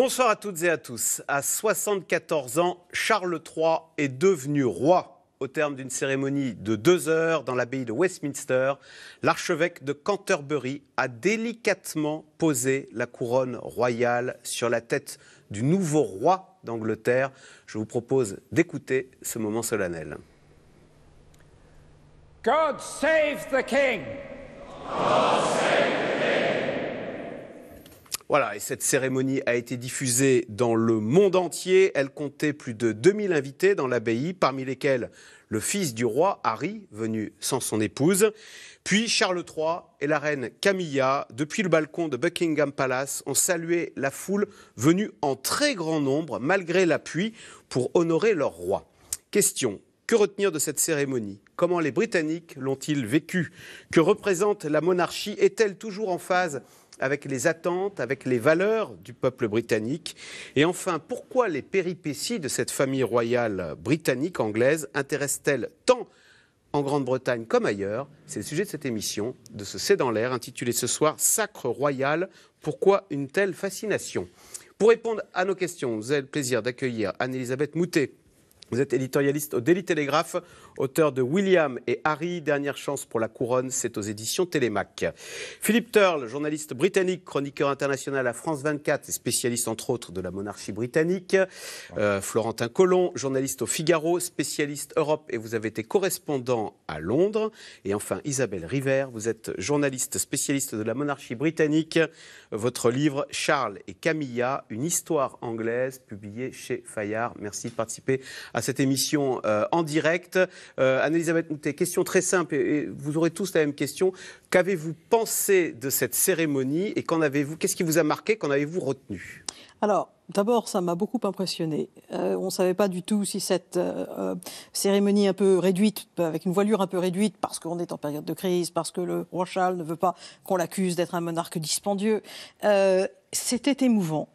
Bonsoir à toutes et à tous. À 74 ans, Charles III est devenu roi. Au terme d'une cérémonie de deux heures dans l'abbaye de Westminster, l'archevêque de Canterbury a délicatement posé la couronne royale sur la tête du nouveau roi d'Angleterre. Je vous propose d'écouter ce moment solennel. God save the King! God save voilà, et cette cérémonie a été diffusée dans le monde entier. Elle comptait plus de 2000 invités dans l'abbaye, parmi lesquels le fils du roi Harry, venu sans son épouse, puis Charles III et la reine Camilla, depuis le balcon de Buckingham Palace, ont salué la foule venue en très grand nombre, malgré l'appui, pour honorer leur roi. Question, que retenir de cette cérémonie Comment les Britanniques l'ont-ils vécue Que représente la monarchie Est-elle toujours en phase avec les attentes, avec les valeurs du peuple britannique Et enfin, pourquoi les péripéties de cette famille royale britannique anglaise intéressent-elles tant en Grande-Bretagne comme ailleurs C'est le sujet de cette émission, de ce C'est dans l'air, intitulé ce soir Sacre royal, pourquoi une telle fascination Pour répondre à nos questions, vous avez le plaisir d'accueillir Anne-Elisabeth Moutet, vous êtes éditorialiste au Daily Telegraph, auteur de William et Harry, Dernière chance pour la couronne, c'est aux éditions Télémac. Philippe Turle, journaliste britannique, chroniqueur international à France 24 et spécialiste entre autres de la monarchie britannique. Euh, Florentin Collomb, journaliste au Figaro, spécialiste Europe et vous avez été correspondant à Londres. Et enfin Isabelle River, vous êtes journaliste spécialiste de la monarchie britannique. Votre livre Charles et Camilla, une histoire anglaise, publié chez Fayard. Merci de participer à cette émission euh, en direct. Euh, Anne-Elisabeth Moutet, question très simple, et, vous aurez tous la même question. Qu'avez-vous pensé de cette cérémonie et qu'en avez-vous, qu'est-ce qui vous a marqué, qu'en avez-vous retenu Alors, D'abord, ça m'a beaucoup impressionné. Euh, on ne savait pas du tout si cette cérémonie un peu réduite, avec une voilure un peu réduite, parce qu'on est en période de crise, parce que le roi Charles ne veut pas qu'on l'accuse d'être un monarque dispendieux, c'était émouvant.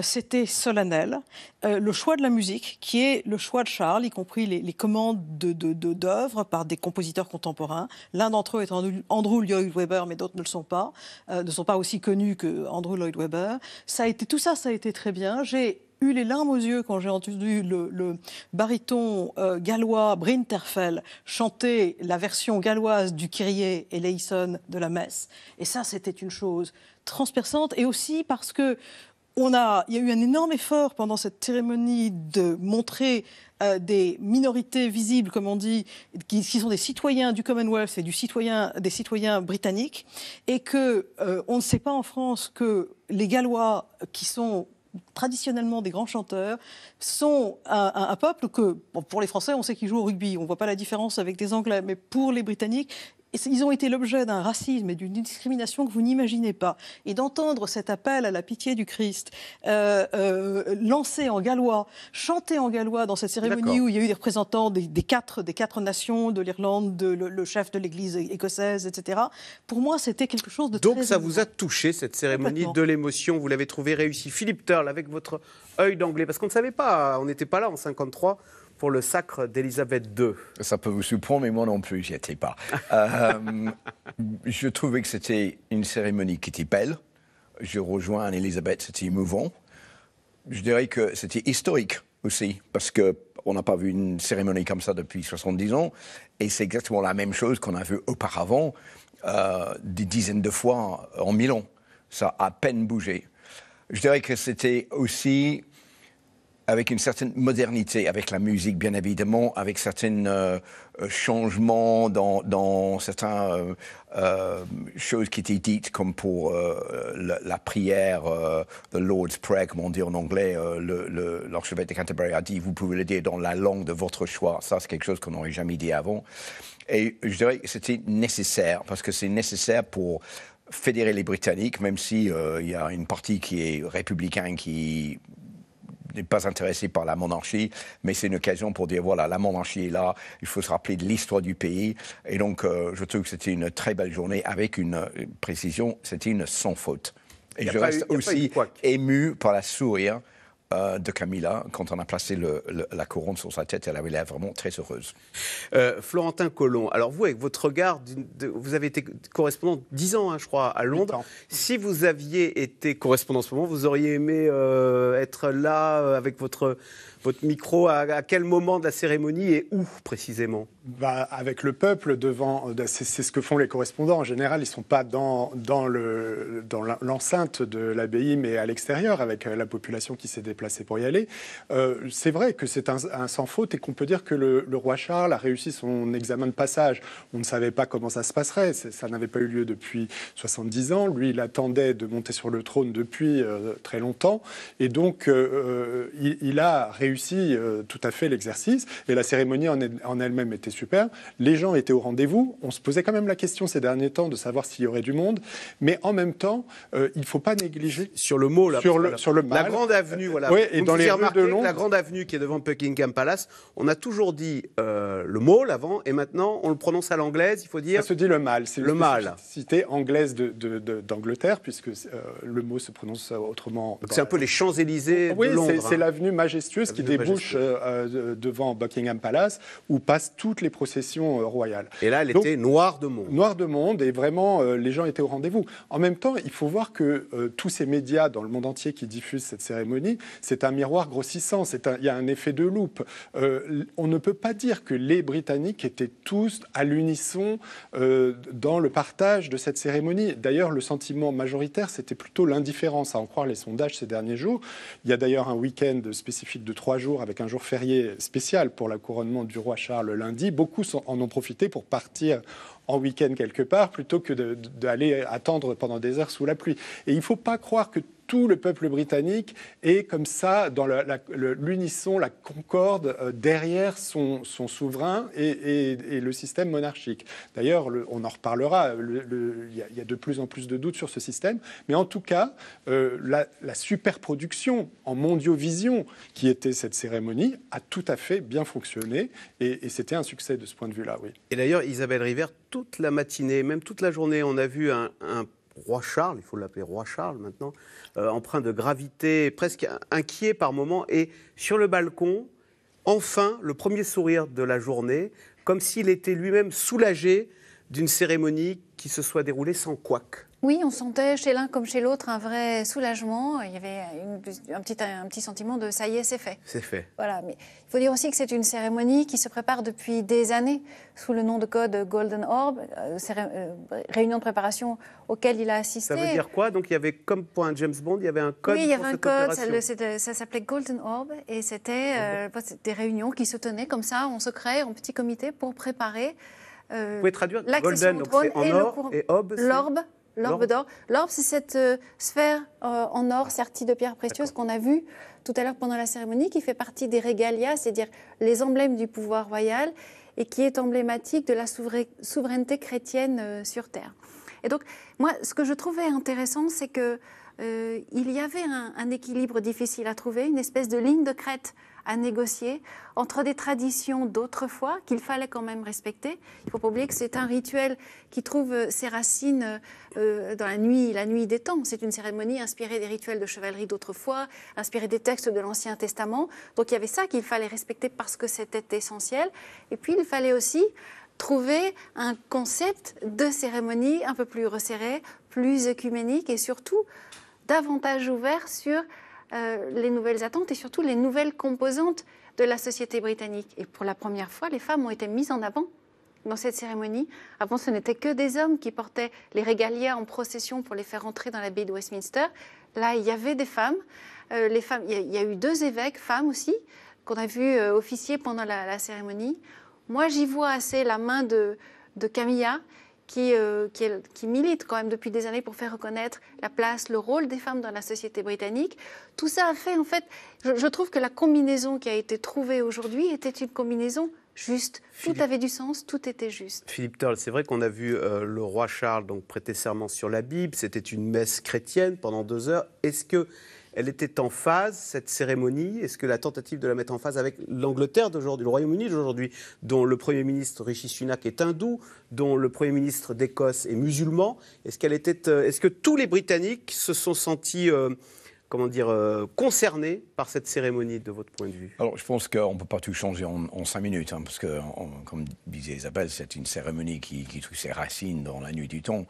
C'était solennel. Euh, le choix de la musique, qui est le choix de Charles, y compris les, commandes d'œuvres de, par des compositeurs contemporains. L'un d'entre eux est Andrew Lloyd Webber, mais d'autres ne le sont pas, euh, ne sont pas aussi connus que Andrew Lloyd Webber. Ça a été, tout ça, ça a été très bien. J'ai eu les larmes aux yeux quand j'ai entendu le, le baryton euh, gallois Brinterfell chanter la version galloise du Kyrie et de la messe. Et ça, c'était une chose transperçante et aussi parce que on a, il y a eu un énorme effort pendant cette cérémonie de montrer euh, des minorités visibles, comme on dit, qui, sont des citoyens du Commonwealth et du citoyen, des citoyens britanniques, et que euh, on ne sait pas en France que les Gallois qui sont traditionnellement des grands chanteurs, sont un, peuple que, pour les Français, on sait qu'ils jouent au rugby, on ne voit pas la différence avec des Anglais, mais pour les Britanniques, ils ont été l'objet d'un racisme et d'une discrimination que vous n'imaginez pas. Et d'entendre cet appel à la pitié du Christ euh, euh, lancé en gallois, chanté en gallois dans cette cérémonie où il y a eu des représentants des, quatre, des quatre nations, de l'Irlande, le, chef de l'Église écossaise, etc. Pour moi, c'était quelque chose de Donc ça vous a touché cette cérémonie de l'émotion. Vous l'avez trouvé réussie. Philippe Turl avec votre œil d'anglais Parce qu'on ne savait pas, on n'était pas là en 53 pour le sacre d'Elisabeth II. Ça peut vous surprendre, mais moi non plus, j'y étais pas. Euh, je trouvais que c'était une cérémonie qui était belle. Je rejoins Élisabeth, c'était émouvant. Je dirais que c'était historique aussi, parce qu'on n'a pas vu une cérémonie comme ça depuis 70 ans, et c'est exactement la même chose qu'on a vu auparavant, euh, des dizaines de fois en Milan. Ça a à peine bougé. Je dirais que c'était aussi avec une certaine modernité, avec la musique bien évidemment, avec certains euh, euh, changements dans, dans certaines euh, choses qui étaient dites, comme pour la, prière, the Lord's Prayer, comme on dit en anglais, l'archevêque de Canterbury a dit, vous pouvez le dire dans la langue de votre choix. Ça, c'est quelque chose qu'on n'aurait jamais dit avant. Et je dirais que c'était nécessaire, parce que c'est nécessaire pour fédérer les Britanniques, même s'il euh, il y a une partie qui est républicaine qui n'est pas intéressé par la monarchie, mais c'est une occasion pour dire voilà, la monarchie est là, il faut se rappeler de l'histoire du pays. Et donc, euh, je trouve que c'était une très belle journée avec une précision, c'était une sans faute. Et je reste aussi ému par la sourire euh, de Camilla quand on a placé la couronne sur sa tête. Elle avait l'air vraiment très heureuse. Euh, Florentin Collomb, alors vous, avec votre regard, vous avez été correspondant 10 ans, hein, je crois, à Londres. Si vous aviez été correspondant en ce moment, vous auriez aimé euh, être là avec votre votre micro à, quel moment de la cérémonie et où précisément bah, Avec le peuple devant, euh, c'est ce que font les correspondants en général, ils ne sont pas dans, dans l'enceinte le, dans de l'abbaye mais à l'extérieur avec euh, la population qui s'est déplacée pour y aller. Euh, c'est vrai que c'est un, sans faute et qu'on peut dire que le, roi Charles a réussi son examen de passage. On ne savait pas comment ça se passerait, ça n'avait pas eu lieu depuis 70 ans, lui il attendait de monter sur le trône depuis très longtemps et donc il a réussi réussi euh, tout à fait l'exercice et la cérémonie en, elle-même était super. Les gens étaient au rendez-vous. On se posait quand même la question ces derniers temps de savoir s'il y aurait du monde, mais en même temps, euh, il ne faut pas négliger sur le mot là, sur le, mal. la grande avenue voilà. et dans les de la grande avenue qui est devant Buckingham Palace, on a toujours dit euh, le mot avant et maintenant on le prononce à l'anglaise. Il faut dire ça se dit le mal. C'est le mal. Cité anglaise d'Angleterre puisque le mot se prononce autrement. C'est un peu les Champs Élysées de Londres. Oui, c'est hein. l'avenue majestueuse qui qui débouche euh, euh, devant Buckingham Palace, où passent toutes les processions euh, royales. Et là, elle était noire de monde. Noire de monde, et vraiment, les gens étaient au rendez-vous. En même temps, il faut voir que tous ces médias dans le monde entier qui diffusent cette cérémonie, c'est un miroir grossissant, il y a un effet de loupe. on ne peut pas dire que les Britanniques étaient tous à l'unisson dans le partage de cette cérémonie. D'ailleurs, le sentiment majoritaire, c'était plutôt l'indifférence, à en croire les sondages ces derniers jours. Il y a d'ailleurs un week-end spécifique de trois jours avec un jour férié spécial pour la couronnement du roi Charles lundi, beaucoup en ont profité pour partir en week-end quelque part plutôt que d'aller attendre pendant des heures sous la pluie. Et il ne faut pas croire que tout le peuple britannique est comme ça dans l'unisson, la, concorde euh, derrière son, son souverain et, le système monarchique. D'ailleurs, on en reparlera, il y, a de plus en plus de doutes sur ce système, mais en tout cas, euh, la, superproduction en mondiovision qui était cette cérémonie a tout à fait bien fonctionné et, c'était un succès de ce point de vue-là, oui. Et d'ailleurs, Isabelle River, toute la matinée, même toute la journée, on a vu un, un roi Charles, il faut l'appeler roi Charles maintenant, euh, empreint de gravité, presque inquiet par moments, et sur le balcon, enfin, le premier sourire de la journée, comme s'il était lui-même soulagé d'une cérémonie qui se soit déroulée sans couac. Oui, on sentait chez l'un comme chez l'autre un vrai soulagement. Il y avait un, petit, un petit sentiment de ça y est, c'est fait. C'est fait. Voilà, mais il faut dire aussi que c'est une cérémonie qui se prépare depuis des années sous le nom de code Golden Orb, euh, euh, réunion de préparation auquel il a assisté. Ça veut dire quoi Donc il y avait, comme pour un James Bond, il y avait un code. Oui, il y avait un code, ça, s'appelait Golden Orb et ah euh, c'était des réunions qui se tenaient comme ça en secret, en petit comité pour préparer. Vous pouvez traduire Golden, or et Orb. L'orbe, L'orbe d'or. L'orbe, c'est cette euh, sphère euh, en or sertie de pierres précieuses qu'on a vue tout à l'heure pendant la cérémonie, qui fait partie des régalias, c'est-à-dire les emblèmes du pouvoir royal, et qui est emblématique de la souveraineté chrétienne euh, sur Terre. Et donc, moi, ce que je trouvais intéressant, c'est qu'il il y avait un, équilibre difficile à trouver, une espèce de ligne de crête à négocier entre des traditions d'autrefois qu'il fallait quand même respecter. Il ne faut pas oublier que c'est un rituel qui trouve ses racines euh, dans la nuit, la nuit des temps. C'est une cérémonie inspirée des rituels de chevalerie d'autrefois, inspirée des textes de l'Ancien Testament. Donc il y avait ça qu'il fallait respecter parce que c'était essentiel. Et puis il fallait aussi trouver un concept de cérémonie un peu plus resserré, plus œcuménique et surtout davantage ouvert sur euh, les nouvelles attentes et surtout les nouvelles composantes de la société britannique. Et pour la première fois, les femmes ont été mises en avant dans cette cérémonie. Avant, ce n'étaient que des hommes qui portaient les régalias en procession pour les faire entrer dans l'abbaye de Westminster. Là, il y avait des femmes. Euh, les femmes il, y a, eu deux évêques, femmes aussi, qu'on a vu euh, officier pendant la, cérémonie. Moi, j'y vois assez la main de, de Camilla euh, qui, milite quand même depuis des années pour faire reconnaître la place, le rôle des femmes dans la société britannique. Tout ça a fait, en fait, je, trouve que la combinaison qui a été trouvée aujourd'hui était une combinaison juste. Tout avait du sens, tout était juste. Philippe Turl, c'est vrai qu'on a vu euh, le roi Charles donc prêter serment sur la Bible. C'était une messe chrétienne pendant deux heures. Est-ce que elle était en phase, cette cérémonie Est-ce que la tentative de la mettre en phase avec l'Angleterre d'aujourd'hui, le Royaume-Uni d'aujourd'hui, dont le Premier ministre Rishi Sunak est hindou, dont le Premier ministre d'Écosse est musulman, est-ce qu'elle était, euh, est que tous les Britanniques se sont sentis concernés euh, comment dire, euh, par cette cérémonie de votre point de vue Alors, je pense qu'on ne peut pas tout changer en, cinq minutes, hein, parce que, comme disait Isabelle, c'est une cérémonie qui, qui trouve ses racines dans la nuit du temps.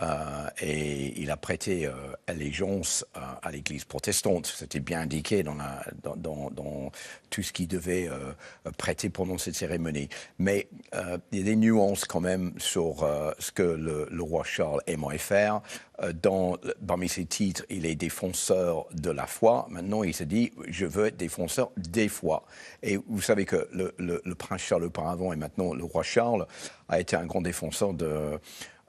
Euh, et il a prêté euh, allégeance euh, à l'Église protestante. C'était bien indiqué dans, la, dans, dans, tout ce qu'il devait prêter pendant cette cérémonie. Mais il y a des nuances quand même sur ce que le, roi Charles aimait faire. Dans, parmi ses titres, il est défenseur de la foi. Maintenant, il se dit, je veux être défenseur des fois. Et vous savez que le, le, le prince Charles auparavant et maintenant le roi Charles a été un grand défenseur de,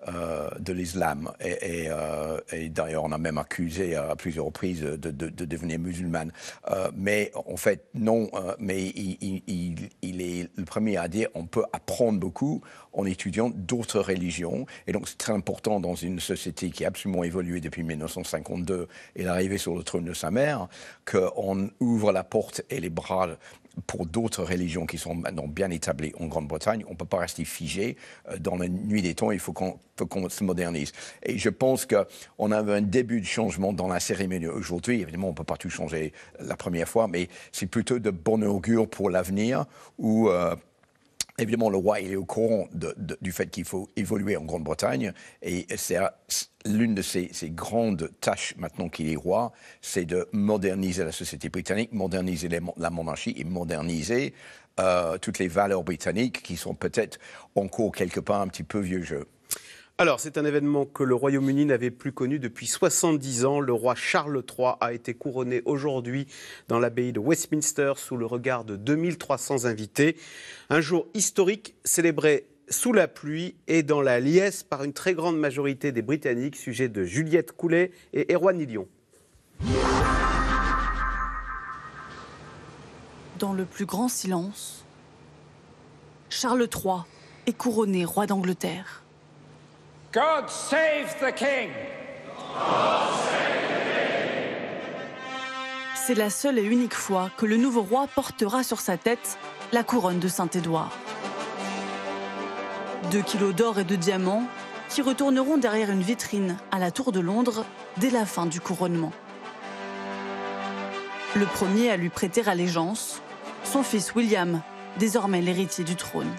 euh, de l'islam. Euh, et, d'ailleurs, on a même accusé à plusieurs reprises de, devenir musulmane. Euh, mais en fait, non. mais il, est le premier à dire on peut apprendre beaucoup en étudiant d'autres religions. Et donc, c'est très important dans une société qui a absolument évolué depuis 1952 et l'arrivée sur le trône de sa mère, qu'on ouvre la porte et les bras pour d'autres religions qui sont maintenant bien établies en Grande-Bretagne, on ne peut pas rester figé euh, dans la nuit des temps, il faut qu'on se modernise. Et je pense qu'on avait un début de changement dans la cérémonie aujourd'hui. Évidemment, on ne peut pas tout changer la première fois, mais c'est plutôt de bon augure pour l'avenir ou… Évidemment, le roi il est au courant du fait qu'il faut évoluer en Grande-Bretagne et c'est l'une de ses, grandes tâches maintenant qu'il est roi, c'est de moderniser la société britannique, moderniser la monarchie et moderniser euh, toutes les valeurs britanniques qui sont peut-être encore quelque part un petit peu vieux jeu. Alors, c'est un événement que le Royaume-Uni n'avait plus connu depuis 70 ans. Le roi Charles III a été couronné aujourd'hui dans l'abbaye de Westminster sous le regard de 2300 invités. Un jour historique célébré sous la pluie et dans la liesse par une très grande majorité des Britanniques, sujet de Juliette Coulet et Erwan Illion. Dans le plus grand silence, Charles III est couronné roi d'Angleterre. God save the king. C'est la seule et unique fois que le nouveau roi portera sur sa tête la couronne de Saint-Édouard. Deux kilos d'or et de diamants qui retourneront derrière une vitrine à la Tour de Londres dès la fin du couronnement. Le premier à lui prêter allégeance, son fils William, désormais l'héritier du trône.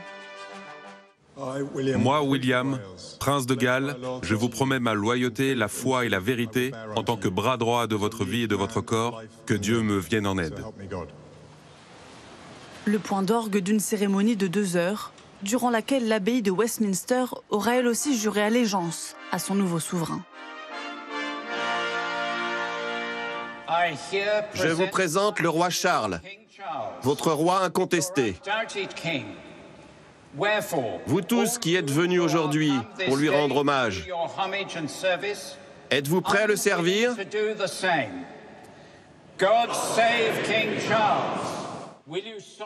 Moi, William, prince de Galles, je vous promets ma loyauté, la foi et la vérité en tant que bras droit de votre vie et de votre corps, que Dieu me vienne en aide. Le point d'orgue d'une cérémonie de deux heures, durant laquelle l'abbaye de Westminster aura elle aussi juré allégeance à son nouveau souverain. Je vous présente le roi Charles, votre roi incontesté. Vous tous qui êtes venus aujourd'hui pour lui rendre hommage, êtes-vous prêts à le servir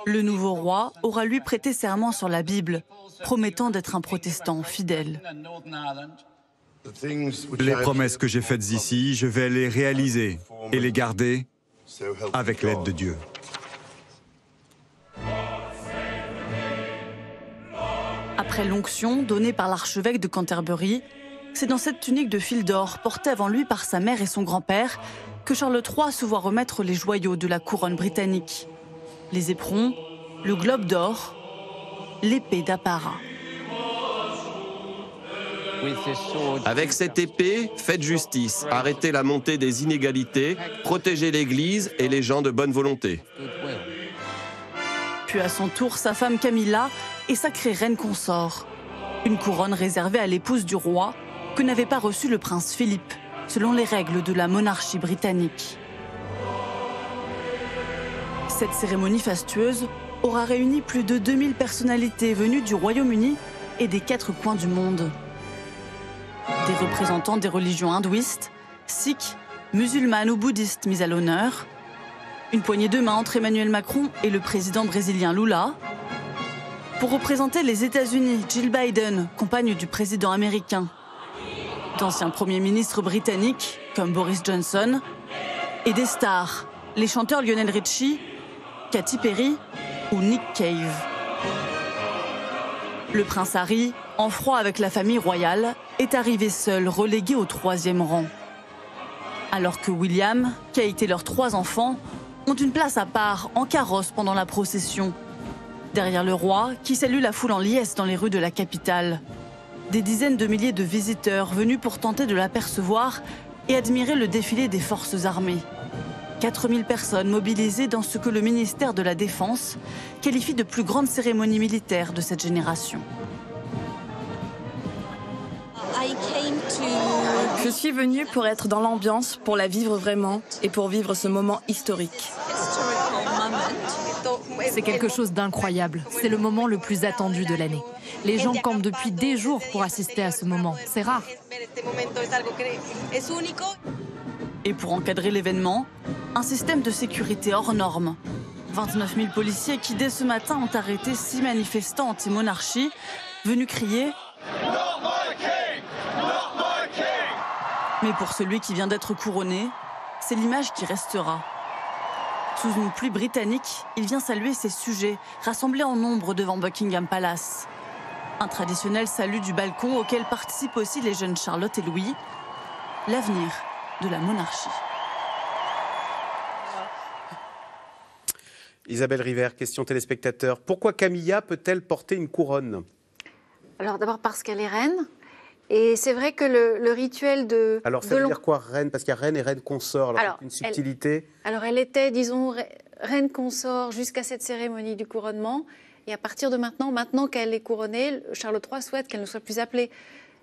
Le nouveau roi aura lui prêté serment sur la Bible, promettant d'être un protestant fidèle. Les promesses que j'ai faites ici, je vais les réaliser et les garder avec l'aide de Dieu. après l'onction donnée par l'archevêque de Canterbury, c'est dans cette tunique de fil d'or portée avant lui par sa mère et son grand-père que Charles III se voit remettre les joyaux de la couronne britannique. Les éperons, le globe d'or, l'épée d'apparat. Avec cette épée, faites justice, arrêtez la montée des inégalités, protégez l'Église et les gens de bonne volonté. Puis à son tour, sa femme Camilla et sacrée reine consort. Une couronne réservée à l'épouse du roi que n'avait pas reçu le prince Philippe, selon les règles de la monarchie britannique. Cette cérémonie fastueuse aura réuni plus de 2000 personnalités venues du Royaume-Uni et des quatre coins du monde. Des représentants des religions hindouistes, sikhs, musulmanes ou bouddhistes mis à l'honneur. Une poignée de main entre Emmanuel Macron et le président brésilien Lula pour représenter les États-Unis, Jill Biden, compagne du président américain, d'anciens premiers ministres britanniques comme Boris Johnson, et des stars, les chanteurs Lionel Richie, Katy Perry ou Nick Cave. Le prince Harry, en froid avec la famille royale, est arrivé seul, relégué au troisième rang. Alors que William, qui a été leurs trois enfants ont une place à part en carrosse pendant la procession Derrière le roi, qui salue la foule en liesse dans les rues de la capitale. Des dizaines de milliers de visiteurs venus pour tenter de l'apercevoir et admirer le défilé des forces armées. 4000 personnes mobilisées dans ce que le ministère de la Défense qualifie de plus grande cérémonie militaire de cette génération. Je suis venue pour être dans l'ambiance, pour la vivre vraiment et pour vivre ce moment historique. C'est quelque chose d'incroyable. C'est le moment le plus attendu de l'année. Les gens campent depuis des jours pour assister à ce moment. C'est rare. Et pour encadrer l'événement, un système de sécurité hors norme. 29 000 policiers qui, dès ce matin, ont arrêté six manifestants anti-monarchie venus crier Mais pour celui qui vient d'être couronné, c'est l'image qui restera. Sous une pluie britannique, il vient saluer ses sujets, rassemblés en nombre devant Buckingham Palace. Un traditionnel salut du balcon auquel participent aussi les jeunes Charlotte et Louis. L'avenir de la monarchie. Isabelle River, question téléspectateur. Pourquoi Camilla peut-elle porter une couronne Alors d'abord parce qu'elle est reine, et c'est vrai que le, rituel de. Alors, ça veut dire quoi, reine Parce qu'il y a reine et reine consort. Alors, c'est une subtilité. alors, elle était, disons, reine consort jusqu'à cette cérémonie du couronnement. Et à partir de maintenant, maintenant qu'elle est couronnée, Charles III souhaite qu'elle ne soit plus appelée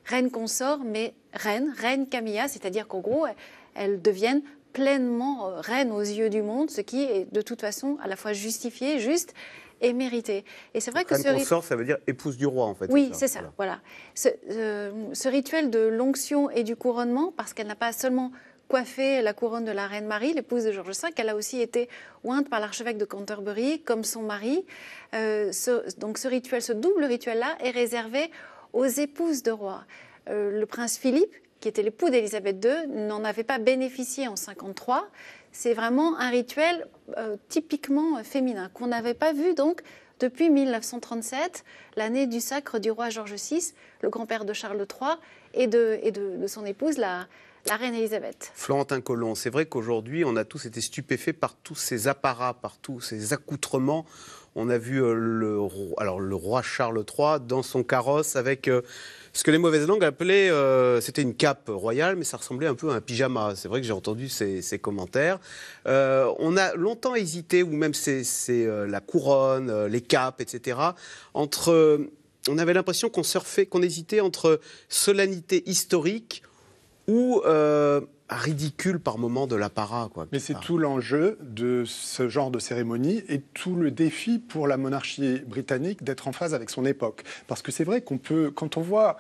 reine consort, mais reine, reine Camilla, c'est-à-dire qu'en gros, elle devienne pleinement euh, reine aux yeux du monde, ce qui est de toute façon à la fois justifié, juste, et mérité. Et c'est vrai que ce ça veut dire épouse du roi en fait. Oui, c'est ça. Voilà. Ce, rituel de l'onction et du couronnement, parce qu'elle n'a pas seulement coiffé la couronne de la reine Marie, l'épouse de Georges V, elle a aussi été ointe par l'archevêque de Canterbury comme son mari. Euh, donc ce rituel, ce double rituel-là, est réservé aux épouses de rois. Euh, le prince Philippe, qui était l'époux d'Élisabeth II, n'en avait pas bénéficié en 53 c'est vraiment un rituel euh, typiquement euh, féminin qu'on n'avait pas vu donc depuis 1937, l'année du sacre du roi George VI, le grand-père de Charles III et de, et de, son épouse, la, reine Élisabeth. Florentin Colomb, c'est vrai qu'aujourd'hui, on a tous été stupéfaits par tous ces apparats, par tous ces accoutrements. On a vu euh, le, alors, le roi Charles III dans son carrosse avec ce que les mauvaises langues appelaient, euh, c'était une cape royale, mais ça ressemblait un peu à un pyjama. C'est vrai que j'ai entendu ces, commentaires. Euh, on a longtemps hésité, ou même c'est euh, la couronne, les capes, etc., entre... on avait l'impression qu'on surfait, qu'on hésitait entre solennité historique ou ridicule par moment de l'apparat. Quoi, Mais c'est ah. tout l'enjeu de ce genre de cérémonie et tout le défi pour la monarchie britannique d'être en phase avec son époque. Parce que c'est vrai qu'on peut, quand on voit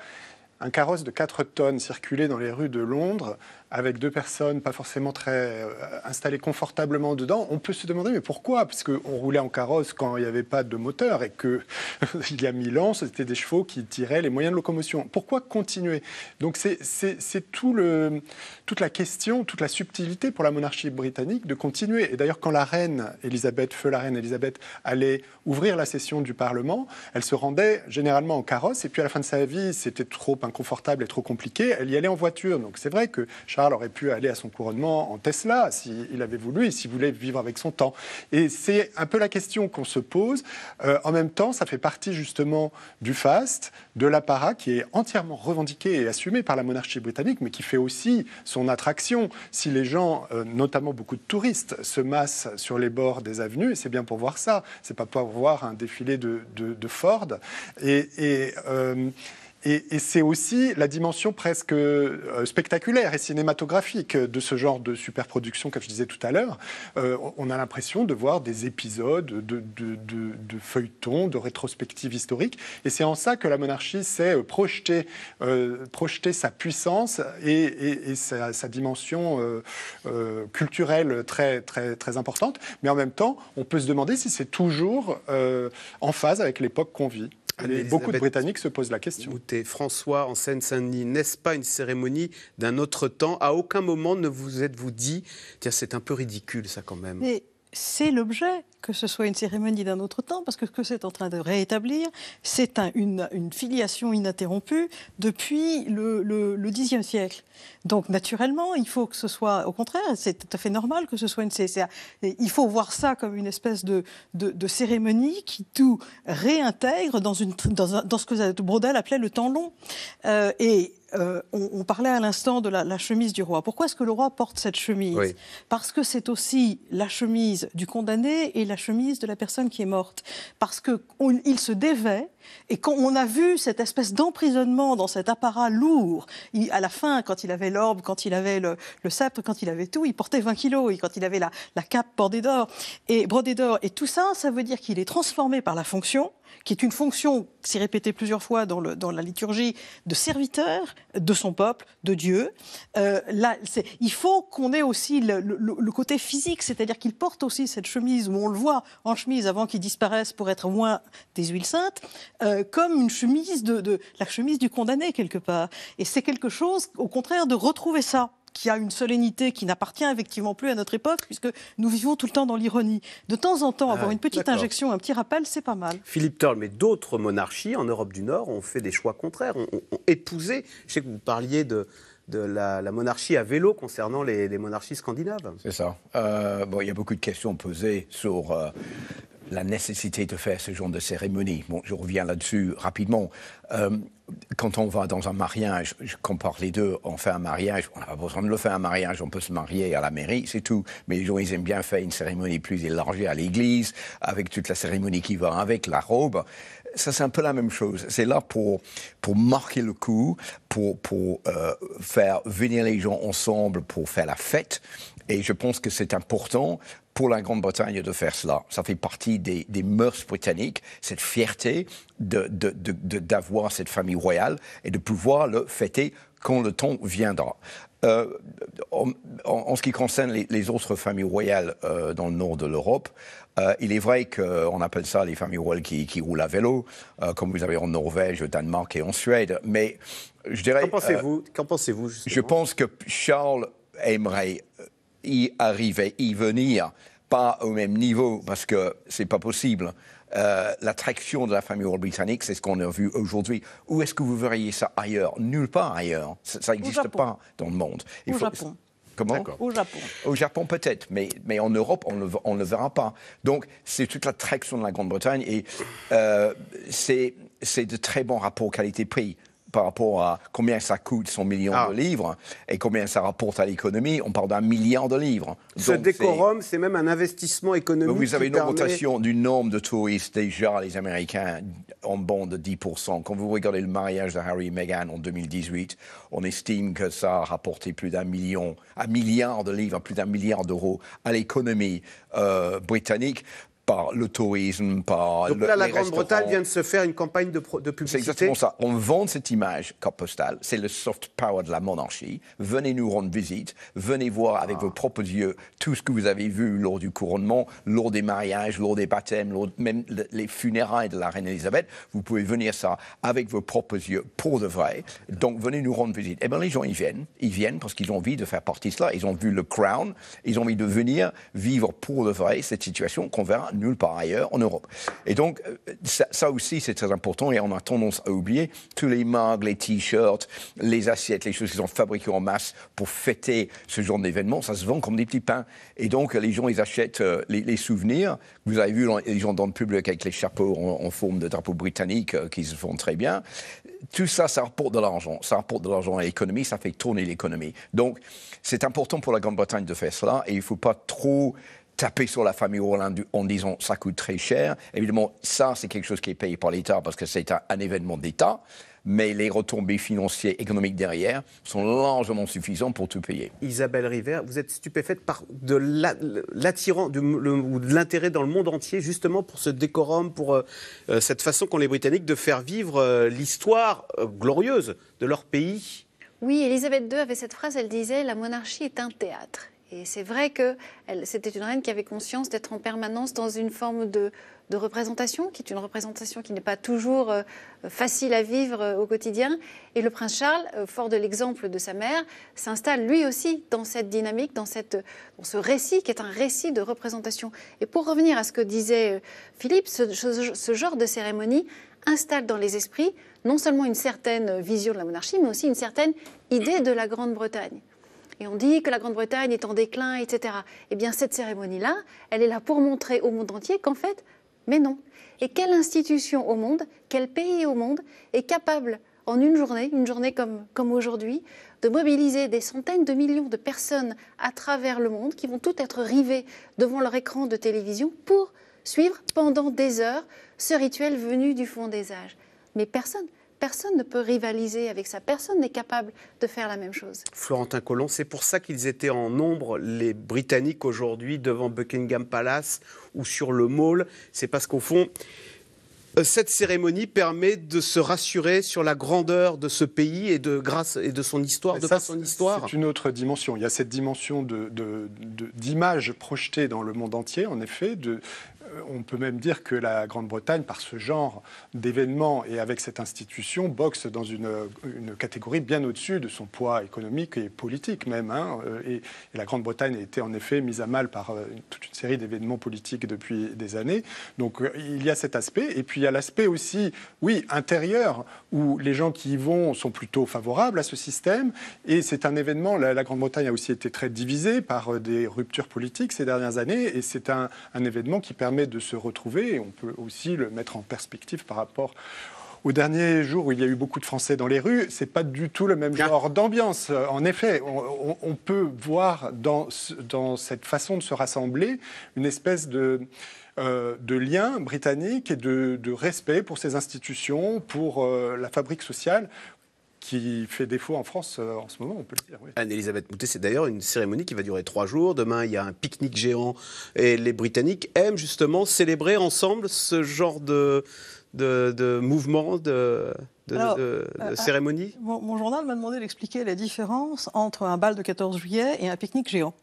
un carrosse de 4 tonnes circuler dans les rues de Londres, avec deux personnes pas forcément très euh, installées confortablement dedans, on peut se demander mais pourquoi Parce qu'on roulait en carrosse quand il n'y avait pas de moteur et que il y a mille ans, c'était des chevaux qui tiraient les moyens de locomotion. Pourquoi continuer Donc c'est tout le, toute la question, toute la subtilité pour la monarchie britannique de continuer. Et d'ailleurs, quand la reine Elisabeth, feu la reine Elisabeth, allait ouvrir la session du Parlement, elle se rendait généralement en carrosse et puis à la fin de sa vie, c'était trop inconfortable et trop compliqué, elle y allait en voiture. Donc c'est vrai que Charles aurait pu aller à son couronnement en Tesla s'il avait voulu et s'il voulait vivre avec son temps. Et c'est un peu la question qu'on se pose. Euh, en même temps, ça fait partie justement du faste, de l'apparat qui est entièrement revendiqué et assumé par la monarchie britannique, mais qui fait aussi son attraction. Si les gens, euh, notamment beaucoup de touristes, se massent sur les bords des avenues, et c'est bien pour voir ça, c'est pas pour voir un défilé de, Ford. Et, et euh, et, c'est aussi la dimension presque euh, spectaculaire et cinématographique de ce genre de superproduction, comme je disais tout à l'heure. Euh, on a l'impression de voir des épisodes de, feuilletons, de rétrospectives historiques. Et c'est en ça que la monarchie sait euh, projeter, sa puissance et, sa, dimension culturelle très, très importante. Mais en même temps, on peut se demander si c'est toujours en phase avec l'époque qu'on vit beaucoup de Britanniques se posent la question. Écoutez, François, en Seine-Saint-Denis, n'est-ce pas une cérémonie d'un autre temps À aucun moment ne vous êtes-vous dit, tiens, c'est un peu ridicule ça quand même c'est l'objet que ce soit une cérémonie d'un autre temps, parce que ce que c'est en train de rétablir, c'est une, filiation ininterrompue depuis le, le, Xe siècle. Donc naturellement, il faut que ce soit, au contraire, c'est tout à fait normal que ce soit une CCA. il faut voir ça comme une espèce de, cérémonie qui tout réintègre dans, ce que Brodel appelait le temps long. Euh, et euh, on, parlait à l'instant de la, chemise du roi. Pourquoi est-ce que le roi porte cette chemise Parce que c'est aussi la chemise du condamné et la chemise de la personne qui est morte. Parce qu'il se dévait et quand on a vu cette espèce d'emprisonnement dans cet apparat lourd, à la fin, quand il avait l'orbe, quand il avait le, sceptre, quand il avait tout, il portait 20 kilos, et quand il avait la, cape bordée d'or et brodée d'or, et tout ça, ça veut dire qu'il est transformé par la fonction, qui est une fonction, c'est répété plusieurs fois dans, la liturgie, de serviteur de son peuple, de Dieu. Euh, là, il faut qu'on ait aussi le, le côté physique, c'est-à-dire qu'il porte aussi cette chemise où on le voit en chemise avant qu'il disparaisse pour être moins des huiles saintes. Euh, comme une chemise de, la chemise du condamné quelque part. Et c'est quelque chose, au contraire, de retrouver ça qui a une solennité qui n'appartient effectivement plus à notre époque, puisque nous vivons tout le temps dans l'ironie. De temps en temps, avoir ah, une petite injection, un petit rappel, c'est pas mal. Philippe Turl, mais d'autres monarchies en Europe du Nord ont fait des choix contraires, ont, épousé. Je sais que vous parliez de, de la, monarchie à vélo concernant les, monarchies scandinaves. C'est ça. Euh, bon, il y a beaucoup de questions posées sur euh, la nécessité de faire ce genre de cérémonie. Bon, je reviens là-dessus rapidement. Euh, quand on va dans un mariage, je compare les deux, on fait un mariage, on n'a pas besoin de le faire un mariage, on peut se marier à la mairie, c'est tout. Mais les gens, ils aiment bien faire une cérémonie plus élargie à l'église, avec toute la cérémonie qui va avec, la robe. Ça, c'est un peu la même chose. C'est là pour, pour marquer le coup, pour, euh, faire venir les gens ensemble, pour faire la fête. Et je pense que c'est important pour la Grande-Bretagne de faire cela. Ça fait partie des, mœurs britanniques, cette fierté d'avoir de, de, cette famille royale et de pouvoir le fêter quand le temps viendra. Euh, en, ce qui concerne les, autres familles royales euh, dans le nord de l'Europe, euh, il est vrai qu'on appelle ça les familles royales qui, roulent à vélo, comme vous avez en Norvège, au Danemark et en Suède. Mais je dirais. Qu'en pensez-vous pensez Je pense que Charles aimerait y arriver, y venir, pas au même niveau, parce que c'est pas possible. La euh, l'attraction de la famille britannique, c'est ce qu'on a vu aujourd'hui. Où est-ce que vous verriez ça ailleurs Nulle part ailleurs. Ça n'existe pas dans le monde. Il au Japon. Comment Au Japon. Au Japon peut-être, mais, mais en Europe, on ne, le verra pas. Donc, c'est toute la traction de la Grande-Bretagne et euh, c'est de très bons rapports qualité-prix par rapport à combien ça coûte son million ah. de livres et combien ça rapporte à l'économie, on parle d'un milliard de livres. Ce décorum, c'est même un investissement économique. Vous avez une augmentation du nombre de touristes. Déjà, les Américains en bond de 10%. Quand vous regardez le mariage de Harry et Meghan en 2018, on estime que ça a rapporté plus d'un million, un milliard de livres, plus d'un milliard d'euros à l'économie euh, britannique par le tourisme, par Donc là, la Grande-Bretagne vient de se faire une campagne de, de publicité. C'est exactement ça. On vend cette image carte postale. C'est le soft power de la monarchie. Venez nous rendre visite. Venez voir avec ah. vos propres yeux tout ce que vous avez vu lors du couronnement, lors des mariages, lors des baptêmes, même les funérailles de la reine Elisabeth. Vous pouvez venir ça avec vos propres yeux pour de vrai. Donc venez nous rendre visite. Eh bien, les gens, ils viennent. Ils viennent parce qu'ils ont envie de faire partie de cela. Ils ont vu le Crown. Ils ont envie de venir vivre pour de vrai cette situation qu'on verra nulle part ailleurs en Europe. Et donc, euh, ça, aussi, c'est très important et on a tendance à oublier tous les mugs, les t-shirts, les assiettes, les choses qu'ils ont fabriquées en masse pour fêter ce genre d'événement, ça se vend comme des petits pains. Et donc, les gens, ils achètent euh, les, souvenirs. Vous avez vu les gens dans le public avec les chapeaux en, forme de drapeau britannique euh, qui se font très bien. Tout ça, ça rapporte de l'argent. Ça rapporte de l'argent à l'économie, ça fait tourner l'économie. Donc, c'est important pour la Grande-Bretagne de faire cela et il ne faut pas trop taper sur la famille Hollande en disant ça coûte très cher. Évidemment, ça, c'est quelque chose qui est payé par l'État parce que c'est un, événement d'État, mais les retombées financières, économiques derrière sont largement suffisantes pour tout payer. Isabelle River, vous êtes stupéfaite par de l'attirant ou de l'intérêt dans le monde entier justement pour ce décorum, pour euh, euh, cette façon qu'ont les Britanniques de faire vivre euh, l'histoire glorieuse de leur pays. Oui, Elisabeth II avait cette phrase, elle disait La monarchie est un théâtre. Et c'est vrai que c'était une reine qui avait conscience d'être en permanence dans une forme de, représentation, qui est une représentation qui n'est pas toujours euh, facile à vivre euh, au quotidien. Et le prince Charles, euh, fort de l'exemple de sa mère, s'installe lui aussi dans cette dynamique, dans, ce récit qui est un récit de représentation. Et pour revenir à ce que disait Philippe, ce genre de cérémonie installe dans les esprits non seulement une certaine vision de la monarchie, mais aussi une certaine idée de la Grande-Bretagne et on dit que la Grande-Bretagne est en déclin, etc. Eh bien, cette cérémonie-là, elle est là pour montrer au monde entier qu'en fait, mais non. Et quelle institution au monde, quel pays au monde est capable, en une journée, une journée comme, comme aujourd'hui, de mobiliser des centaines de millions de personnes à travers le monde qui vont toutes être rivées devant leur écran de télévision pour suivre pendant des heures ce rituel venu du fond des âges Mais personne personne ne peut rivaliser avec ça. Personne n'est capable de faire la même chose. Florentin Colomb, c'est pour ça qu'ils étaient en nombre, les Britanniques, aujourd'hui, devant Buckingham Palace ou sur le Mall. C'est parce qu'au fond, euh, cette cérémonie permet de se rassurer sur la grandeur de ce pays et de, grâce, et de son histoire, C'est une autre dimension. Il y a cette dimension d'image de, projetée dans le monde entier, en effet, de, euh, on peut même dire que la Grande-Bretagne, par ce genre d'événements et avec cette institution, boxe dans euh, une, catégorie bien au-dessus de son poids économique et politique même. Hein. Euh, et, la Grande-Bretagne a été en effet mise à mal par toute une série d'événements politiques depuis des années. Donc il y a cet aspect. Et puis il y a l'aspect aussi, oui, intérieur, où les gens qui y vont sont plutôt favorables à ce système. Et c'est un événement, la, Grande-Bretagne a aussi été très divisée par des ruptures politiques ces dernières années. Et c'est un événement qui permet de se retrouver. Et on peut aussi le mettre en perspective par rapport aux derniers jours où il y a eu beaucoup de Français dans les rues, ce n'est pas du tout le même genre d'ambiance. En effet, on, peut voir dans, dans cette façon de se rassembler une espèce de, euh, de lien britannique et de, respect pour ces institutions, pour euh, la fabrique sociale, qui fait défaut en France euh, en ce moment, on peut le dire. Anne-Elisabeth Moutet, c'est d'ailleurs une cérémonie qui va durer trois jours. Demain, il y a un pique-nique géant et les Britanniques aiment justement célébrer ensemble ce genre de, de, mouvement, de, euh, cérémonie euh, mon, mon, journal m'a demandé d'expliquer la différence entre un bal de 14 juillet et un pique-nique géant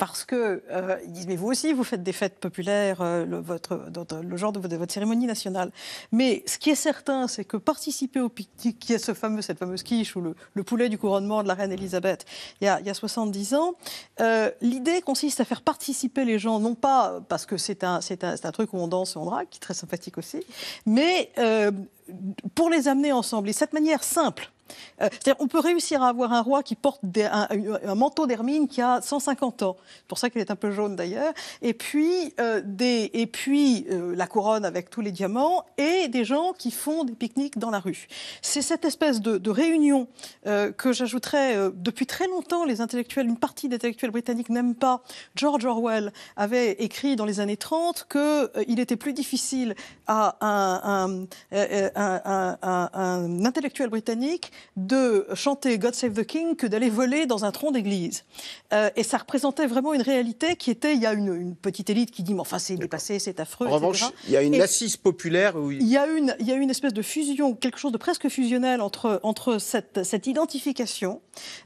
parce que euh, ils disent mais vous aussi vous faites des fêtes populaires, euh, le, votre, le genre de, de, votre cérémonie nationale. Mais ce qui est certain, c'est que participer au pique qui est ce fameux, cette fameuse quiche ou le, poulet du couronnement de la reine Elisabeth, il y a, il y a 70 ans, euh, l'idée consiste à faire participer les gens, non pas parce que c'est un, c'est un, un, truc où on danse et on drague, qui est très sympathique aussi, mais euh, pour les amener ensemble. Et cette manière simple euh, on peut réussir à avoir un roi qui porte un, manteau d'hermine qui a 150 ans. pour ça qu'il est un peu jaune d'ailleurs. Et puis, euh, euh, la couronne avec tous les diamants et des gens qui font des pique-niques dans la rue. C'est cette espèce de, réunion que j'ajouterais depuis très longtemps. Les intellectuels, une partie des intellectuels britanniques n'aiment pas. George Orwell avait écrit dans les années 30 qu'il était plus difficile à un intellectuel britannique de chanter God Save the King que d'aller voler dans un tronc d'église. Euh, et ça représentait vraiment une réalité qui était, il y a une, petite élite qui dit, mais enfin c'est dépassé, c'est affreux. En revanche, il y a une assise populaire. Il, y a une, il y une espèce de fusion, quelque chose de presque fusionnel entre, entre cette, cette identification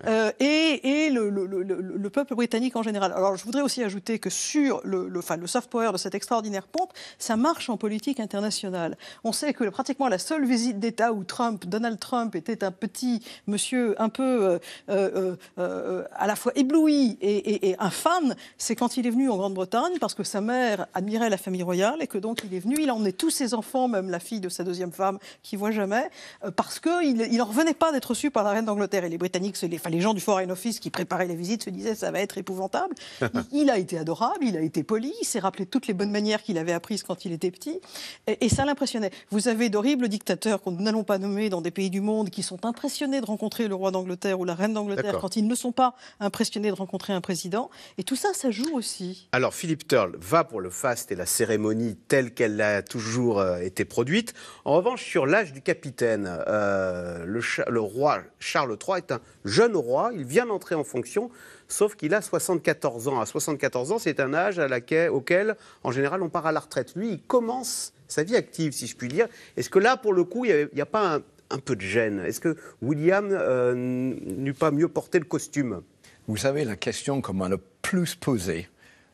euh, et, le, peuple britannique en général. Alors je voudrais aussi ajouter que sur le, enfin, le soft power de cette extraordinaire pompe, ça marche en politique internationale. On sait que pratiquement la seule visite d'État où Trump, Donald Trump était un petit monsieur un peu euh, euh, euh, à la fois ébloui et, un fan, c'est quand il est venu en Grande-Bretagne parce que sa mère admirait la famille royale et que donc il est venu, il a emmené tous ses enfants, même la fille de sa deuxième femme qu'il voit jamais, parce qu'il il en revenait pas d'être reçu par la reine d'Angleterre. Et les Britanniques, les, les gens du Foreign Office qui préparaient les visites se disaient ça va être épouvantable. il, a été adorable, il a été poli, il s'est rappelé toutes les bonnes manières qu'il avait apprises quand il était petit et, ça l'impressionnait. Vous avez d'horribles dictateurs qu'on n'allons pas nommer dans des pays du monde qui sont impressionnés de rencontrer le roi d'Angleterre ou la reine d'Angleterre quand ils ne sont pas impressionnés de rencontrer un président. Et tout ça, ça joue aussi. Alors Philippe Turl va pour le faste et la cérémonie telle qu'elle a toujours euh, été produite. En revanche, sur l'âge du capitaine, euh, le, roi Charles III est un jeune roi. Il vient d'entrer en fonction sauf qu'il a 74 ans. À 74 ans, c'est un âge à laquelle, auquel, en général, on part à la retraite. Lui, il commence sa vie active, si je puis dire. Est-ce que là, pour le coup, il n'y a, pas un un peu de gêne. Est-ce que William euh, n'eût pas mieux porté le costume Vous savez, la question qu'on m'a le plus posée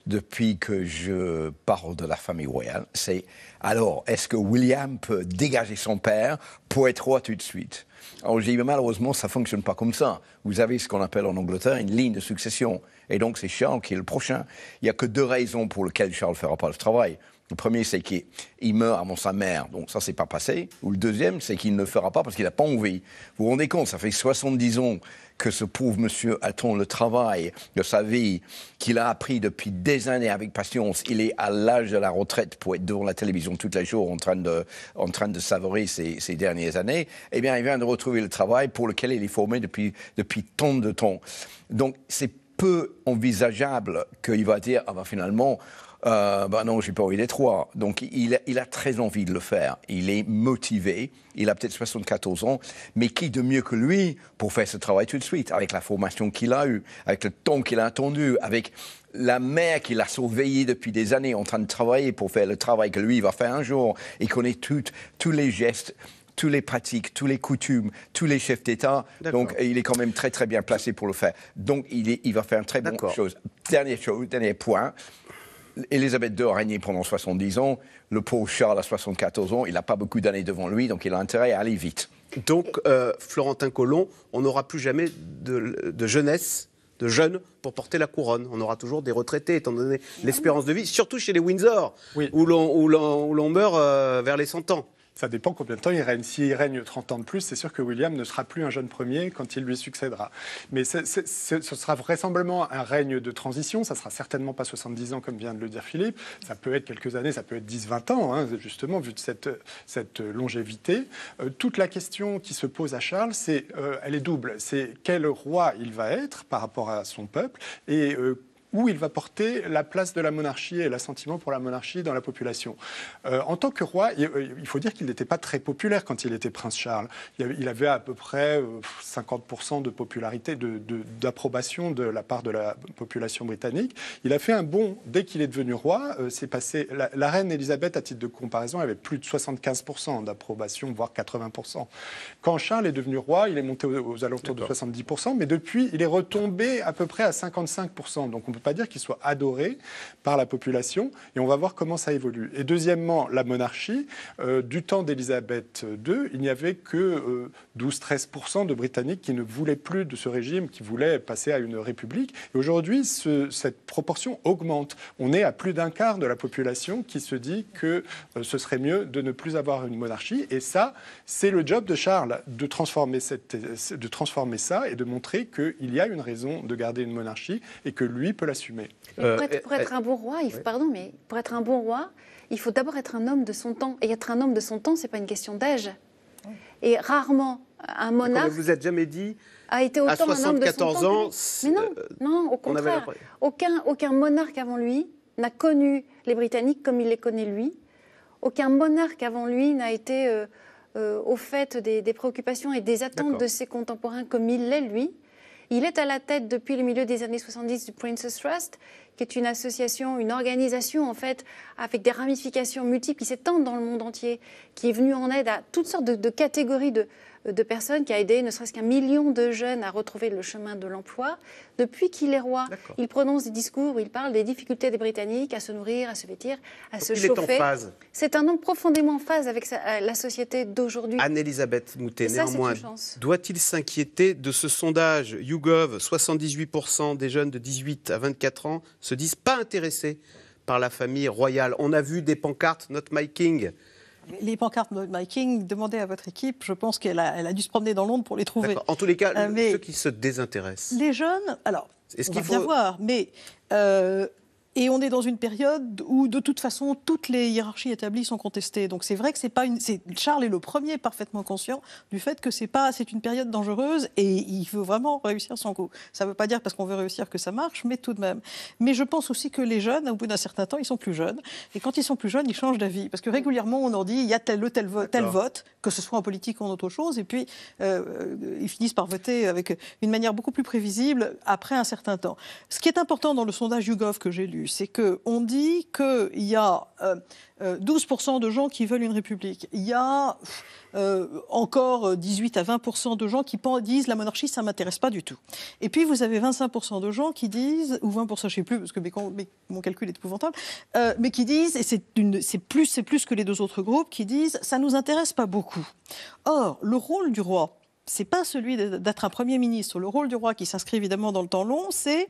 depuis que je parle de la famille royale, c'est alors, est-ce que William peut dégager son père pour être roi tout de suite Alors j'ai dit, malheureusement, ça ne fonctionne pas comme ça. Vous avez ce qu'on appelle en Angleterre une ligne de succession. Et donc c'est Charles qui est le prochain. Il n'y a que deux raisons pour lesquelles Charles ne fera pas le travail. Le premier, c'est qu'il meurt avant sa mère, donc ça, c'est pas passé. Ou le deuxième, c'est qu'il ne le fera pas parce qu'il n'a pas envie. Vous vous rendez compte, ça fait 70 ans que ce pauvre monsieur attend le travail de sa vie, qu'il a appris depuis des années avec patience. Il est à l'âge de la retraite pour être devant la télévision tous les jours en train de, en train de savourer ses dernières années. Eh bien, il vient de retrouver le travail pour lequel il est formé depuis, depuis tant de temps. Donc, c'est peu envisageable qu'il va dire, ah ben finalement, euh, bah non, j'ai pas envie d'être roi. Donc il a, il a, très envie de le faire. Il est motivé. Il a peut-être 74 ans, mais qui de mieux que lui pour faire ce travail tout de suite, avec la formation qu'il a eue, avec le temps qu'il a attendu, avec la mère qui l'a surveillée depuis des années en train de travailler pour faire le travail que lui va faire un jour. Il connaît toutes tous les gestes tous les pratiques, tous les coutumes, tous les chefs d'État. Donc, il est quand même très, très bien placé pour le faire. Donc, il, est, il va faire une très bonne chose. Dernière chose, dernier point. Elisabeth II a régné pendant 70 ans. Le pauvre Charles a 74 ans. Il n'a pas beaucoup d'années devant lui, donc il a intérêt à aller vite. Donc, euh, Florentin Colomb, on n'aura plus jamais de, jeunesse de jeunes pour porter la couronne. On aura toujours des retraités, étant donné ah l'espérance de vie, surtout chez les Windsor, où l'on meurt euh, vers les 100 ans. Ça dépend combien de temps il règne. S'il règne 30 ans de plus, c'est sûr que William ne sera plus un jeune premier quand il lui succédera. Mais ce sera vraisemblablement un règne de transition. Ça sera certainement pas 70 ans comme vient de le dire Philippe. Ça peut être quelques années, ça peut être 10-20 ans, hein, justement, vu de cette, cette longévité. Euh, toute la question qui se pose à Charles, c'est, euh, elle est double. C'est quel roi il va être par rapport à son peuple et euh, où il va porter la place de la monarchie et l'assentiment pour la monarchie dans la population. Euh, en tant que roi, euh, il faut dire qu'il n'était pas très populaire quand il était prince Charles. Il avait à peu près 50% euh, de popularité, d'approbation de, de, la part de la population britannique. Il a fait un bond dès qu'il est devenu roi. passé. La, reine Elisabeth, à titre de comparaison, avait plus de 75% d'approbation, voire 80%. Quand Charles est devenu roi, il est monté aux, aux alentours de 70%, mais depuis, il est retombé à peu près à 55%. Donc on pas dire qu'il soit adoré par la population. Et on va voir comment ça évolue. Et deuxièmement, la monarchie. Euh, du temps d'Élisabeth II, il n'y avait que 12-13% euh, de Britanniques qui ne voulaient plus de ce régime, qui voulaient passer à une république. Et aujourd'hui, cette proportion augmente. On est à plus d'un quart de la population qui se dit que euh, ce serait mieux de ne plus avoir une monarchie. Et ça, c'est le job de Charles, de transformer, cette, de transformer ça et de montrer qu'il y a une raison de garder une monarchie et que lui peut pour, euh, eh, être, un bon roi, il faut, pardon, mais pour être un bon roi, il faut d'abord être un homme de son temps. Et être un homme de son temps, c'est pas une question d'âge. Et rarement un monarque. vous êtes jamais dit. A été 74 ans. mais non, euh, non, au contraire. Aucun, aucun monarque avant lui n'a connu les Britanniques comme il les connaît lui. Aucun monarque avant lui n'a été euh, au fait des, des, préoccupations et des attentes de ses contemporains comme il l'est lui. Il est à la tête depuis le milieu des années 70 du Princess Trust, qui est une association, une organisation en fait, avec des ramifications multiples qui s'étendent dans le monde entier, qui est venue en aide à toutes sortes de, de catégories de, euh, de personnes, qui a aidé ne serait-ce qu'un million de jeunes à retrouver le chemin de l'emploi. Depuis qu'il est roi, il prononce des discours où il parle des difficultés des Britanniques à se nourrir, à se vêtir, à se il chauffer. C'est un homme profondément en phase avec euh, la société d'aujourd'hui. Anne-Elisabeth Moutet, néanmoins, doit-il s'inquiéter de ce sondage YouGov 78% des jeunes de 18 à 24 ans se disent pas intéressés par la famille royale. On a vu des pancartes Not My King les pancartes King, demandez à votre équipe, je pense qu'elle a, dû se promener dans l'ombre pour les trouver. En tous les cas, euh, ceux qui se désintéressent. Les jeunes, alors, est-ce qu'il faut... voir, mais euh, et on est dans une période où, de toute façon, toutes les hiérarchies établies sont contestées. Donc c'est vrai que c'est pas une. C'est... Charles est le premier parfaitement conscient du fait que c'est pas. C'est une période dangereuse et il veut vraiment réussir son coup. Ça ne veut pas dire parce qu'on veut réussir que ça marche, mais tout de même. Mais je pense aussi que les jeunes, au bout d'un certain temps, ils sont plus jeunes. Et quand ils sont plus jeunes, ils changent d'avis parce que régulièrement on leur dit il y a tel tel vote, tel vote, que ce soit en politique ou en autre chose, et puis euh, euh, ils finissent par voter avec une manière beaucoup plus prévisible après un certain temps. Ce qui est important dans le sondage YouGov que j'ai lu c'est que dit qu'il y a 12% euh, euh, de gens qui veulent une république. Il y a euh, encore 18 à 20% de gens qui disent la monarchie, ça ne m'intéresse pas du tout. Et puis vous avez 25% de gens qui disent, ou 20%, je ne sais plus, parce que mon calcul est épouvantable, mais qui disent, et c'est plus, plus que les deux autres groupes, qui disent, ça ne nous intéresse pas beaucoup. Or, le rôle du roi, c'est pas celui d'être un Premier ministre. Le rôle du roi, qui s'inscrit évidemment dans le temps long, c'est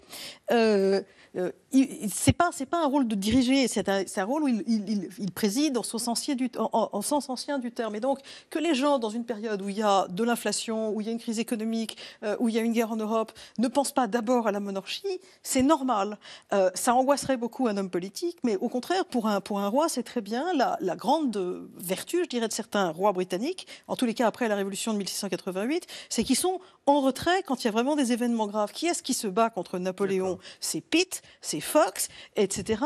c'est pas c'est pas un rôle de diriger, c'est un, rôle où il, il, il, préside en sens ancien du en sens ancien du terme. Et donc que les gens dans une période où il y a de l'inflation, où il y a une crise économique, euh, où il y a une guerre en Europe, ne pensent pas d'abord à la monarchie, c'est normal. Euh, ça angoisserait beaucoup un homme politique, mais au contraire pour un pour un roi c'est très bien. La, la, grande vertu, je dirais, de certains rois britanniques, en tous les cas après la Révolution de 1688, c'est qu'ils sont en retrait quand il y a vraiment des événements graves. Qui est-ce qui se bat contre Napoléon C'est Pitt, c'est Fox, etc.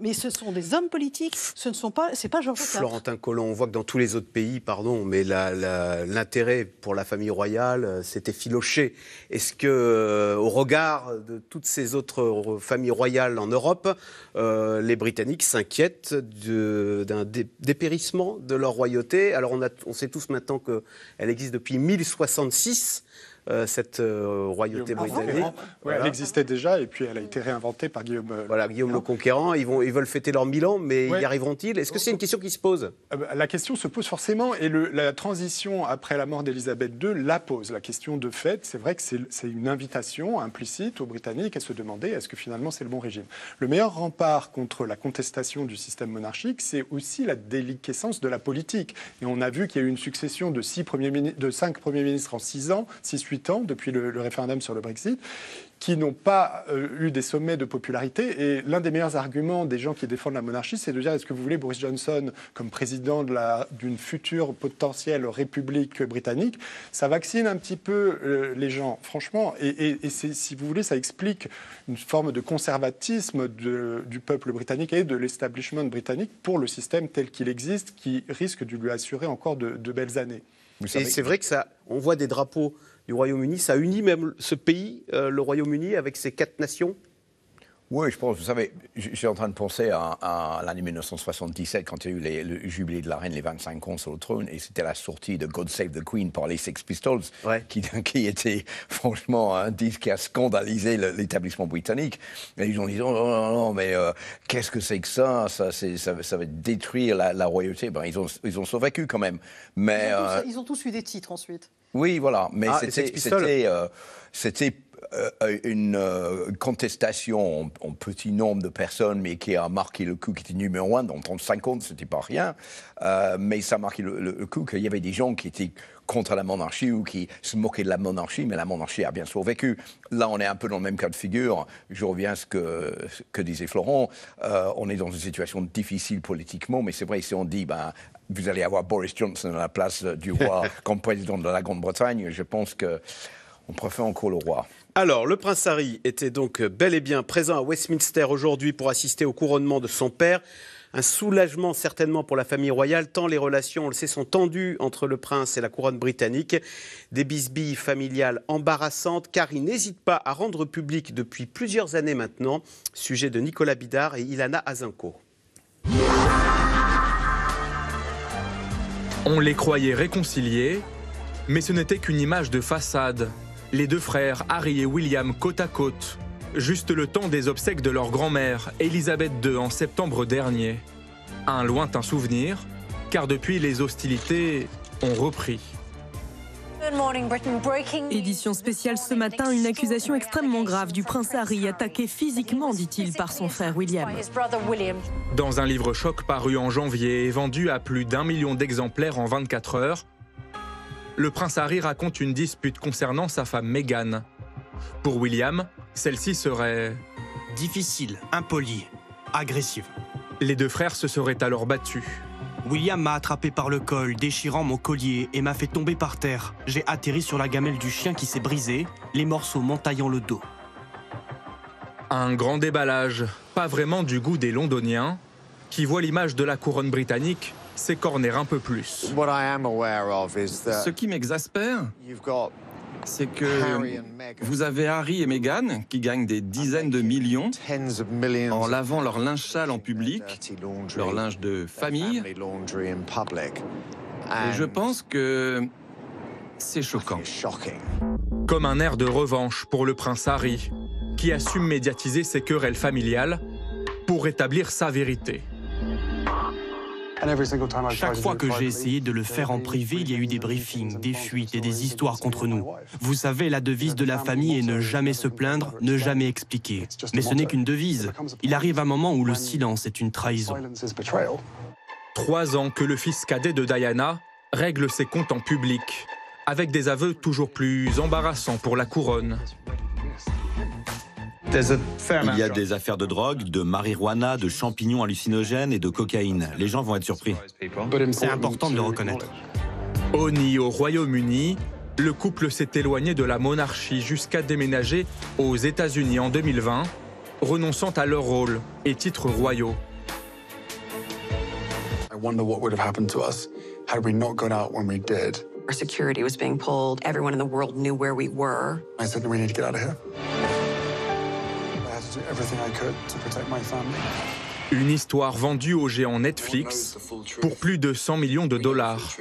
Mais ce sont des hommes politiques, ce ne sont pas, c'est pas Georges Florentin Collomb, on voit que dans tous les autres pays, pardon, mais l'intérêt pour la famille royale, c'était euh, filoché. Est-ce que, euh, au regard de toutes ces autres euh, familles royales en Europe, les Britanniques s'inquiètent d'un dépérissement de leur royauté Alors on, on sait tous maintenant qu'elle existe depuis 1066. Euh, cette euh, royauté britannique. Elle existait déjà et puis elle a été réinventée par Guillaume. Euh, voilà, Guillaume le Conquérant. Ils, vont, ils veulent fêter leur mille mais y arriveront-ils Est-ce que c'est une question qui se pose ah bah, La question se pose forcément et la transition après la mort d'Elisabeth II la pose. La question de fait, c'est vrai que c'est une invitation implicite aux Britanniques à se demander est-ce que finalement c'est le bon régime. Le meilleur rempart contre la contestation du système monarchique, c'est aussi la déliquescence de la politique. Et on a vu qu'il y a eu une succession de, six premiers, de cinq premiers ministres en six ans, six, depuis le, référendum sur le Brexit, qui n'ont pas euh, eu des sommets de popularité. Et l'un des meilleurs arguments des gens qui défendent la monarchie, c'est de dire est-ce que vous voulez Boris Johnson comme président d'une future potentielle république britannique Ça vaccine un petit peu euh, les gens, franchement. Et, si vous voulez, ça explique une forme de conservatisme du peuple britannique et de l'establishment britannique pour le système tel qu'il existe, qui risque de lui assurer encore de, de belles années. Et c'est vrai que ça, on voit des drapeaux du Royaume-Uni. Ça unit même ce pays, euh, le Royaume-Uni, avec ses quatre nations oui, je pense, vous savez, je suis en train de penser à, l'année 1977, quand il y a eu le jubilé de la reine, les 25 ans sur le trône, et c'était la sortie de God Save the Queen par les Sex Pistols, qui, était franchement un disque qui a scandalisé l'établissement britannique. Et ils ont dit, non, non, non, mais euh, qu'est-ce que c'est que ça ça, ça, va détruire la, royauté. Ben, ils, ont, ils ont survécu quand même. Mais, ils, ont tous, euh, eu des titres ensuite. Oui, voilà. Mais ah, c'était euh, euh, une euh, contestation en, petit nombre de personnes, mais qui a marqué le coup, qui était numéro un, dans 35 ans, ce n'était pas rien, mais ça a marqué le, coup qu'il y avait des gens qui étaient contre la monarchie ou qui se moquaient de la monarchie, mais la monarchie a bien survécu. Là, on est un peu dans le même cas de figure. Je reviens à ce que, que disait Florent. on est dans une situation difficile politiquement, mais c'est vrai, si on dit, ben, vous allez avoir Boris Johnson à la place du roi comme président de la Grande-Bretagne, je pense qu'on préfère encore le roi. Alors, le prince Harry était donc bel et bien présent à Westminster aujourd'hui pour assister au couronnement de son père. Un soulagement certainement pour la famille royale, tant les relations, on le sait, sont tendues entre le prince et la couronne britannique. Des bisbilles familiales embarrassantes, car il n'hésite pas à rendre public depuis plusieurs années maintenant, sujet de Nicolas Bidard et Ilana Azinko. On les croyait réconciliés, mais ce n'était qu'une image de façade les deux frères, Harry et William, côte à côte, juste le temps des obsèques de leur grand-mère, Elisabeth II, en septembre dernier. Un lointain souvenir, car depuis les hostilités ont repris. Édition spéciale ce matin, une accusation extrêmement grave du prince Harry, attaqué physiquement, dit-il, par son frère William. Dans un livre choc paru en janvier et vendu à plus d'un million d'exemplaires en 24 heures, le prince Harry raconte une dispute concernant sa femme Meghan. Pour William, celle-ci serait difficile, impolie, agressive. Les deux frères se seraient alors battus. William m'a attrapé par le col, déchirant mon collier et m'a fait tomber par terre. J'ai atterri sur la gamelle du chien qui s'est brisée, les morceaux m'entaillant le dos. Un grand déballage, pas vraiment du goût des Londoniens, qui voient l'image de la couronne britannique ses corners un peu plus. Ce qui m'exaspère, c'est que vous avez Harry et Meghan qui gagnent des dizaines de millions en lavant leur linge sale en public, leur linge de famille. Et je pense que c'est choquant. Comme un air de revanche pour le prince Harry, qui assume médiatiser ses querelles familiales pour rétablir sa vérité. Chaque fois que j'ai essayé de le faire en privé, il y a eu des briefings, des fuites et des histoires contre nous. Vous savez, la devise de la famille est ne jamais se plaindre, ne jamais expliquer. Mais ce n'est qu'une devise. Il arrive un moment où le silence est une trahison. Trois ans que le fils cadet de Diana règle ses comptes en public, avec des aveux toujours plus embarrassants pour la couronne. Il y a des affaires de drogue, de marijuana, de champignons hallucinogènes et de cocaïne. Les gens vont être surpris. C'est important de le reconnaître. Au au Royaume-Uni, le couple s'est éloigné de la monarchie jusqu'à déménager aux États-Unis en 2020, renonçant à leur rôle et titres royaux. Our security was being pulled. Everyone in the world knew where we were. to get out of here. Une histoire vendue au géant Netflix pour plus de 100 millions de dollars.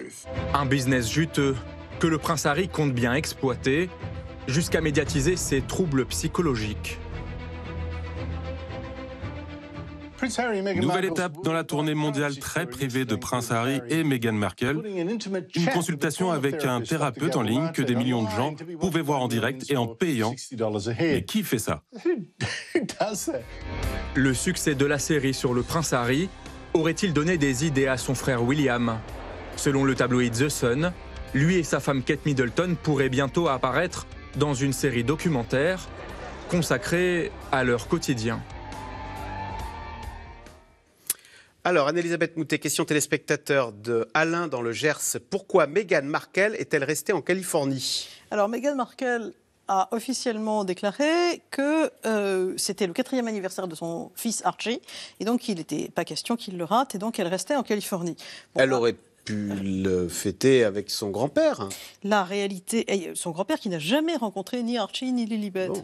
Un business juteux que le prince Harry compte bien exploiter jusqu'à médiatiser ses troubles psychologiques. Nouvelle étape dans la tournée mondiale très privée de Prince Harry et Meghan Markle. Une consultation avec un thérapeute en ligne que des millions de gens pouvaient voir en direct et en payant. Mais qui fait ça Le succès de la série sur le Prince Harry aurait-il donné des idées à son frère William Selon le tabloïd The Sun, lui et sa femme Kate Middleton pourraient bientôt apparaître dans une série documentaire consacrée à leur quotidien. Alors, Anne-Elisabeth Moutet, question téléspectateur de Alain dans le Gers. Pourquoi Meghan Markle est-elle restée en Californie Alors, Meghan Markle a officiellement déclaré que euh, c'était le quatrième anniversaire de son fils Archie, et donc il n'était pas question qu'il le rate, et donc elle restait en Californie. elle aurait le fêter avec son grand-père. La réalité, euh, son grand-père qui n'a jamais rencontré ni Archie ni Lilibet. Oh.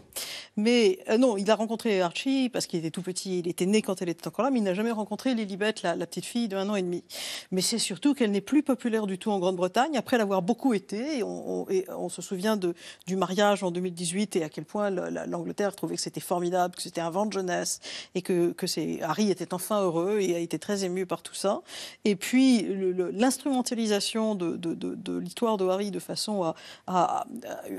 Mais euh, non, il a rencontré Archie parce qu'il était tout petit, il était né quand elle était encore là, mais il n'a jamais rencontré Lilibet, la, petite fille de un an et demi. Mais c'est surtout qu'elle n'est plus populaire du tout en Grande-Bretagne, après l'avoir beaucoup été. Et on, se souvient de, du mariage en 2018 et à quel point l'Angleterre trouvait que c'était formidable, que c'était un vent de jeunesse et que, Harry était enfin heureux et a été très ému par tout ça. Et puis, l'instant l'instrumentalisation de, l'histoire de Harry de façon à,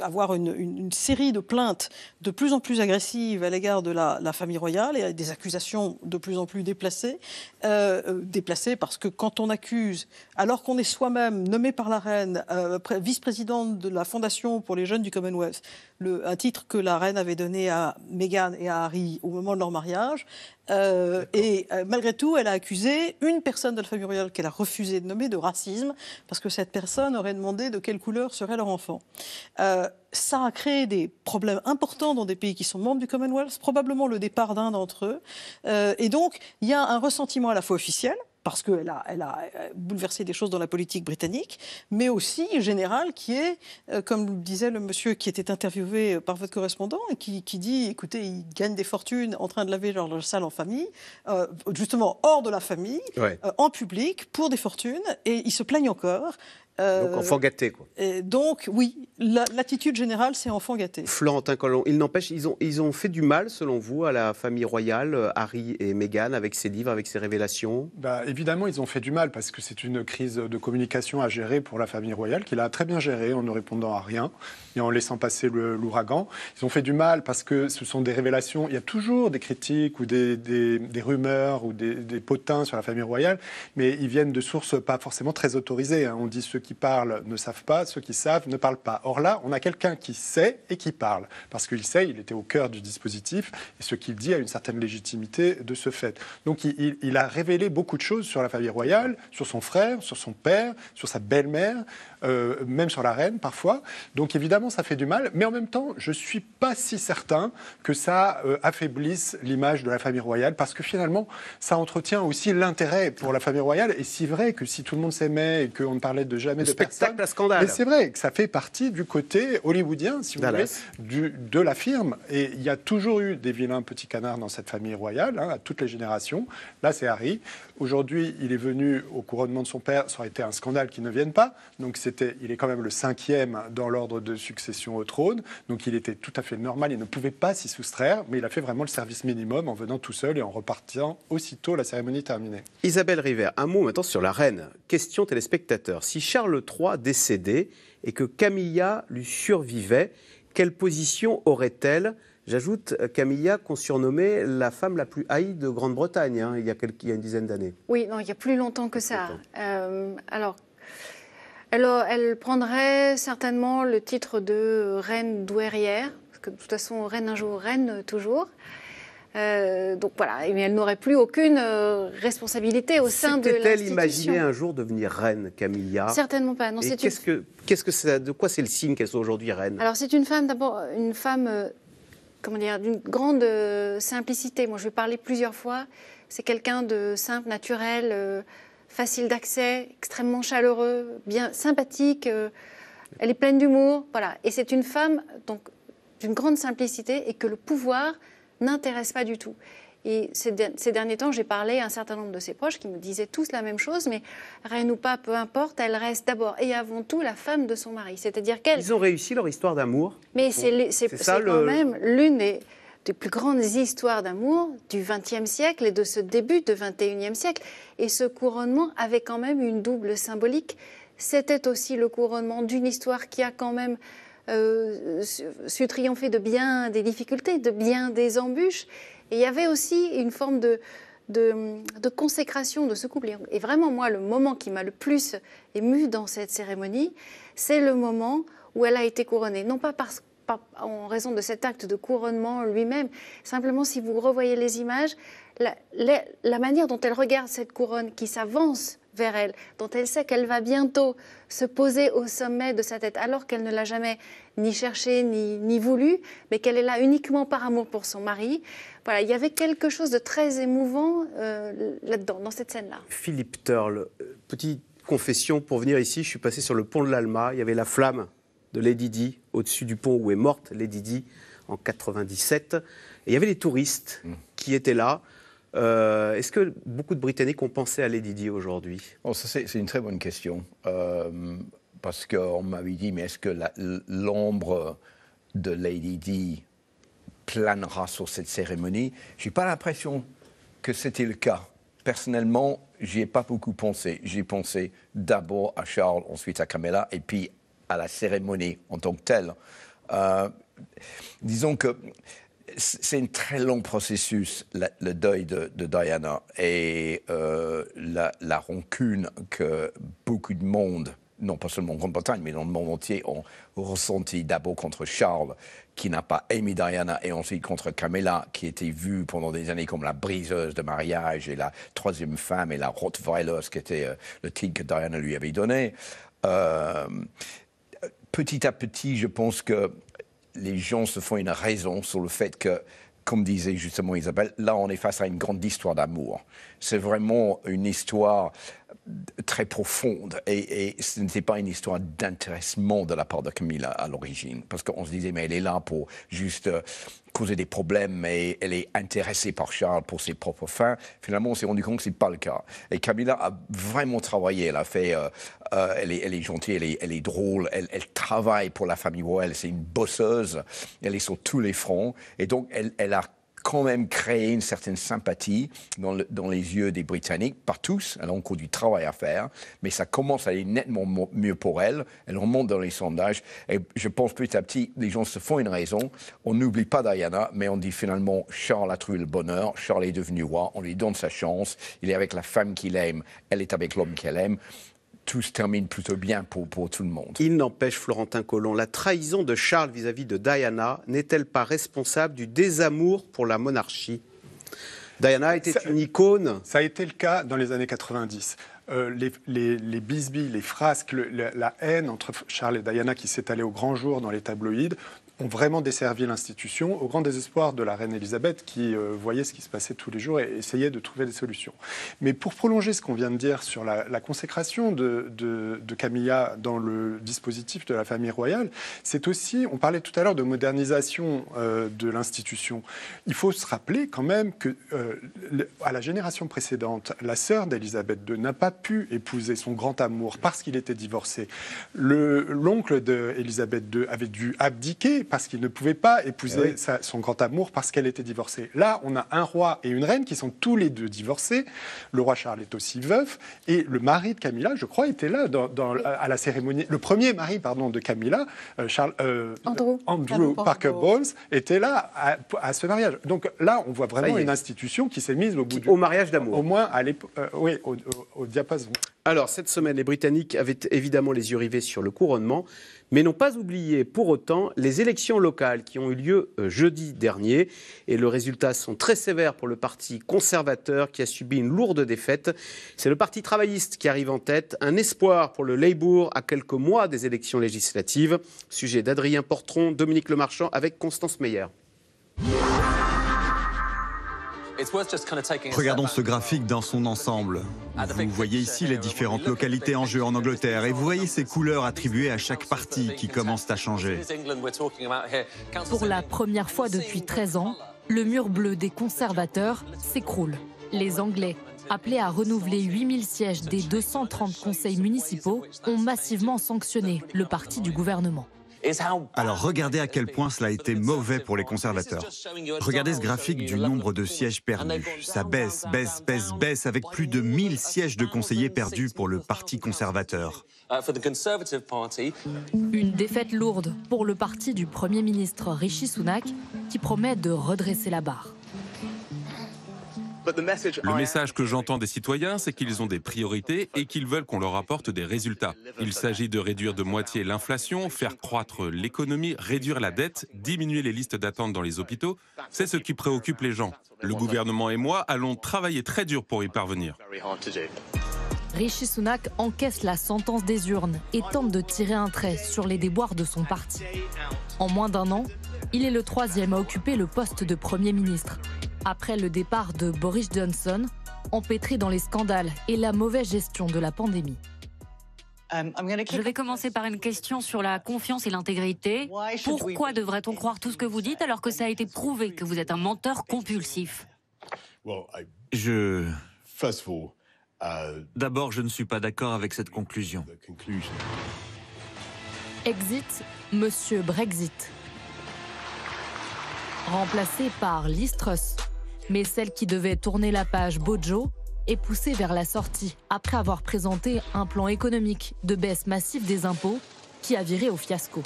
avoir une, série de plaintes de plus en plus agressives à l'égard de la, famille royale et des accusations de plus en plus déplacées. Euh, euh, déplacées parce que quand on accuse, alors qu'on est soi-même nommé par la reine euh, vice-présidente de la Fondation pour les jeunes du Commonwealth, le, un titre que la reine avait donné à Meghan et à Harry au moment de leur mariage. Euh, et euh, malgré tout, elle a accusé une personne de la famille royale qu'elle a refusé de nommer de racisme, parce que cette personne aurait demandé de quelle couleur serait leur enfant. Euh, ça a créé des problèmes importants dans des pays qui sont membres du Commonwealth, probablement le départ d'un d'entre eux. Euh, et donc, il y a un ressentiment à la fois officiel, parce qu'elle a, euh, bouleversé des choses dans la politique britannique, mais aussi générale, qui est, euh, comme comme disait le monsieur qui était interviewé par votre correspondant, et qui, dit, écoutez, ils gagnent des fortunes en train de laver leur, salle en famille, euh, justement hors de la famille, en public, pour des fortunes, et ils se plaignent encore donc euh, enfant gâté, quoi. donc, oui, l'attitude générale, c'est enfant gâté. Florentin Colomb, il n'empêche, ils ont, ils ont fait du mal, selon vous, à la famille royale, euh, Harry et Meghan, avec ses livres, avec ses révélations bah, Évidemment, ils ont fait du mal, parce que c'est une crise de communication à gérer pour la famille royale, qu'il a très bien gérée en ne répondant à rien et en laissant passer l'ouragan. Ils ont fait du mal parce que ce sont des révélations. Il y a toujours des critiques ou des, rumeurs ou des, potins sur la famille royale, mais ils viennent de sources pas forcément très autorisées. Hein. On dit ce qui parlent ne savent pas, ceux qui savent ne parlent pas. Or là, on a quelqu'un qui sait et qui parle, parce qu'il sait, il était au cœur du dispositif, et ce qu'il dit a une certaine légitimité de ce fait. Donc il, il a révélé beaucoup de choses sur la famille royale, sur son frère, sur son père, sur sa belle-mère. Euh, même sur la reine parfois. Donc évidemment, ça fait du mal, mais en même temps, je ne suis pas si certain que ça euh, affaiblisse l'image de la famille royale, parce que finalement, ça entretient aussi l'intérêt pour la famille royale. Et si vrai que si tout le monde s'aimait et qu'on ne parlait de jamais de personne, à scandale. Mais c'est vrai que ça fait partie du côté hollywoodien, si vous voulez, de la firme. Et il y a toujours eu des vilains petits canards dans cette famille royale, hein, à toutes les générations. Là, c'est Harry. Aujourd'hui, il est venu au couronnement de son père. Ça aurait été un scandale qu'il ne vienne pas. Donc, c'était, il est quand même le cinquième dans l'ordre de succession au trône. Donc, il était tout à fait normal. Il ne pouvait pas s'y soustraire, mais il a fait vraiment le service minimum en venant tout seul et en repartant aussitôt la cérémonie terminée. Isabelle River, un mot maintenant sur la reine. Question téléspectateur. Si Charles III décédait et que Camilla lui survivait, quelle position aurait-elle J'ajoute euh, Camilla, qu'on surnommait la femme la plus haïe de Grande-Bretagne hein, il, y a quelques, une dizaine d'années. Oui, non, il y a plus longtemps que ça. Euh, alors, euh, elle, prendrait certainement le titre de reine douairière, parce que de toute façon, reine un jour, reine toujours. donc voilà, mais elle n'aurait plus aucune responsabilité au sein de l'institution. elle imaginer un jour devenir reine, Camilla Certainement pas. Non, c'est ce que, ce que de quoi c'est le signe qu'elle soit aujourd'hui reine Alors c'est une femme d'abord, une femme d'une grande euh, simplicité. Moi, je vais parler plusieurs fois. C'est quelqu'un de simple, naturel, euh, facile d'accès, extrêmement chaleureux, bien sympathique. Euh, elle est pleine d'humour, voilà. Et c'est une femme donc d'une grande simplicité et que le pouvoir n'intéresse pas du tout. Et ces, derniers temps, j'ai parlé à un certain nombre de ses proches qui me disaient tous la même chose, mais reine ou pas, peu importe, elle reste d'abord et avant tout la femme de son mari. C'est-à-dire qu'elle. Ils ont réussi leur histoire d'amour. Mais c'est quand même l'une des plus grandes histoires d'amour du XXe siècle et de ce début de XXIe siècle. Et ce couronnement avait quand même une double symbolique. C'était aussi le couronnement d'une histoire qui a quand même euh, su, triompher de bien des difficultés, de bien des embûches. Et il y avait aussi une forme de, consécration de ce couple. Et vraiment, moi, le moment qui m'a le plus ému dans cette cérémonie, c'est le moment où elle a été couronnée. Non pas en raison de cet acte de couronnement lui-même. Simplement, si vous revoyez les images, la manière dont elle regarde cette couronne qui s'avance vers elle, dont elle sait qu'elle va bientôt se poser au sommet de sa tête, alors qu'elle ne l'a jamais ni cherché ni, voulu, mais qu'elle est là uniquement par amour pour son mari. Voilà, il y avait quelque chose de très émouvant euh, là-dedans, dans cette scène-là. Philippe Turle, euh, petite confession, pour venir ici, je suis passé sur le pont de l'Alma, il y avait la flamme de Lady Di au-dessus du pont où est morte Lady Di en 97, et il y avait les touristes mmh. qui étaient là. Euh, est-ce que beaucoup de Britanniques ont pensé à Lady Di aujourd'hui oh, C'est une très bonne question. Euh, parce qu'on m'avait dit, mais est-ce que l'ombre de Lady Di planera sur cette cérémonie Je n'ai pas l'impression que c'était le cas. Personnellement, n'y ai pas beaucoup pensé. J'ai pensé d'abord à Charles, ensuite à Camilla, et puis à la cérémonie en tant que telle. Euh, disons que c'est un très long processus, le deuil de, Diana et euh, la, rancune que beaucoup de monde, non pas seulement en Grande-Bretagne, mais dans le monde entier, ont ressenti d'abord contre Charles, qui n'a pas aimé Diana, et ensuite contre Camilla, qui était vue pendant des années comme la briseuse de mariage et la troisième femme et la Rottweiler, ce qui était euh, le titre que Diana lui avait donné. Euh, petit à petit, je pense que les gens se font une raison sur le fait que comme disait justement Isabelle, là on est face à une grande histoire d'amour. C'est vraiment une histoire très profonde. Et, ce n'était pas une histoire d'intéressement de la part de Camilla à, l'origine. Parce qu'on se disait, mais elle est là pour juste euh, causer des problèmes, mais elle est intéressée par Charles pour ses propres fins. Finalement, on s'est rendu compte que ce n'est pas le cas. Et Camilla a vraiment travaillé. Elle a fait. Euh, euh, elle, est, elle, est, gentille, elle est, elle est drôle, elle, elle, travaille pour la famille royale, c'est une bosseuse, elle est sur tous les fronts. Et donc, elle, a quand même créé une certaine sympathie dans, les yeux des Britanniques, par tous, elle a encore du travail à faire, mais ça commence à aller nettement mieux pour elle, elle remonte dans les sondages, et je pense petit à petit, les gens se font une raison, on n'oublie pas Diana, mais on dit finalement, Charles a trouvé le bonheur, Charles est devenu roi, on lui donne sa chance, il est avec la femme qu'il aime, elle est avec l'homme qu'elle aime, tout se termine plutôt bien pour, tout le monde. Il n'empêche, Florentin Collomb, la trahison de Charles vis-à-vis de Diana n'est-elle pas responsable du désamour pour la monarchie Diana était une icône. Ça a été le cas dans les années 90. Euh, les, les, les bisbilles, les frasques, la, haine entre Charles et Diana qui s'est s'étalait au grand jour dans les tabloïds ont vraiment desservi l'institution, au grand désespoir de la reine Elisabeth, qui euh, voyait ce qui se passait tous les jours et essayait de trouver des solutions. Mais pour prolonger ce qu'on vient de dire sur la, consécration de, Camilla dans le dispositif de la famille royale, c'est aussi, on parlait tout à l'heure de modernisation euh, de l'institution. Il faut se rappeler quand même que euh, à la génération précédente, la sœur d'Elisabeth II n'a pas pu épouser son grand amour parce qu'il était divorcé. L'oncle d'Elisabeth II avait dû abdiquer parce qu'il ne pouvait pas épouser eh son grand amour parce qu'elle était divorcée. Là, on a un roi et une reine qui sont tous les deux divorcés. Le roi Charles est aussi veuf et le mari de Camilla, je crois, était là dans, à la cérémonie. Le premier mari, pardon, de Camilla, euh, Charles, euh, Andrew, Parker Bowles, était là à, ce mariage. Donc là, on voit vraiment une institution qui s'est mise au bout du... Au mariage d'amour. Au moins, à euh, oui, au, au diapason. Alors, cette semaine, les Britanniques avaient évidemment les yeux rivés sur le couronnement mais n'ont pas oublié pour autant les élections locales qui ont eu lieu euh, jeudi dernier. Et le résultats sont très sévères pour le parti conservateur qui a subi une lourde défaite. C'est le parti travailliste qui arrive en tête, un espoir pour le Labour à quelques mois des élections législatives. Sujet d'Adrien Portron, Dominique Lemarchand avec Constance Meyer. Regardons ce graphique dans son ensemble. Vous voyez ici les différentes localités en jeu en Angleterre et vous voyez ces couleurs attribuées à chaque parti qui commencent à changer. Pour la première fois depuis 13 ans, le mur bleu des conservateurs s'écroule. Les Anglais, appelés à renouveler 8000 sièges des 230 conseils municipaux, ont massivement sanctionné le parti du gouvernement. Alors regardez à quel point cela a été mauvais pour les conservateurs. Regardez ce graphique du nombre de sièges perdus. Ça baisse, baisse, baisse, baisse, avec plus de 1000 sièges de conseillers perdus pour le Parti conservateur. Uh, Une défaite lourde pour le parti du Premier ministre Rishi Sunak, qui promet de redresser la barre. Le message que j'entends des citoyens, c'est qu'ils ont des priorités et qu'ils veulent qu'on leur apporte des résultats. Il s'agit de réduire de moitié l'inflation, faire croître l'économie, réduire la dette, diminuer les listes d'attente dans les hôpitaux. C'est ce qui préoccupe les gens. Le gouvernement et moi allons travailler très dur pour y parvenir. Rishi Sunak encaisse la sentence des urnes et tente de tirer un trait sur les déboires de son parti. En moins d'un an, il est le troisième à occuper le poste de Premier ministre, après le départ de Boris Johnson, empêtré dans les scandales et la mauvaise gestion de la pandémie. Um, je vais commencer par une question sur la confiance et l'intégrité. Pourquoi devrait-on croire tout ce que vous dites alors que ça a été prouvé que vous êtes un menteur compulsif Je... Uh, D'abord, je ne suis pas d'accord avec cette conclusion. Exit, Monsieur Brexit. Remplacé par Listruss mais celle qui devait tourner la page Bojo est poussée vers la sortie après avoir présenté un plan économique de baisse massive des impôts qui a viré au fiasco.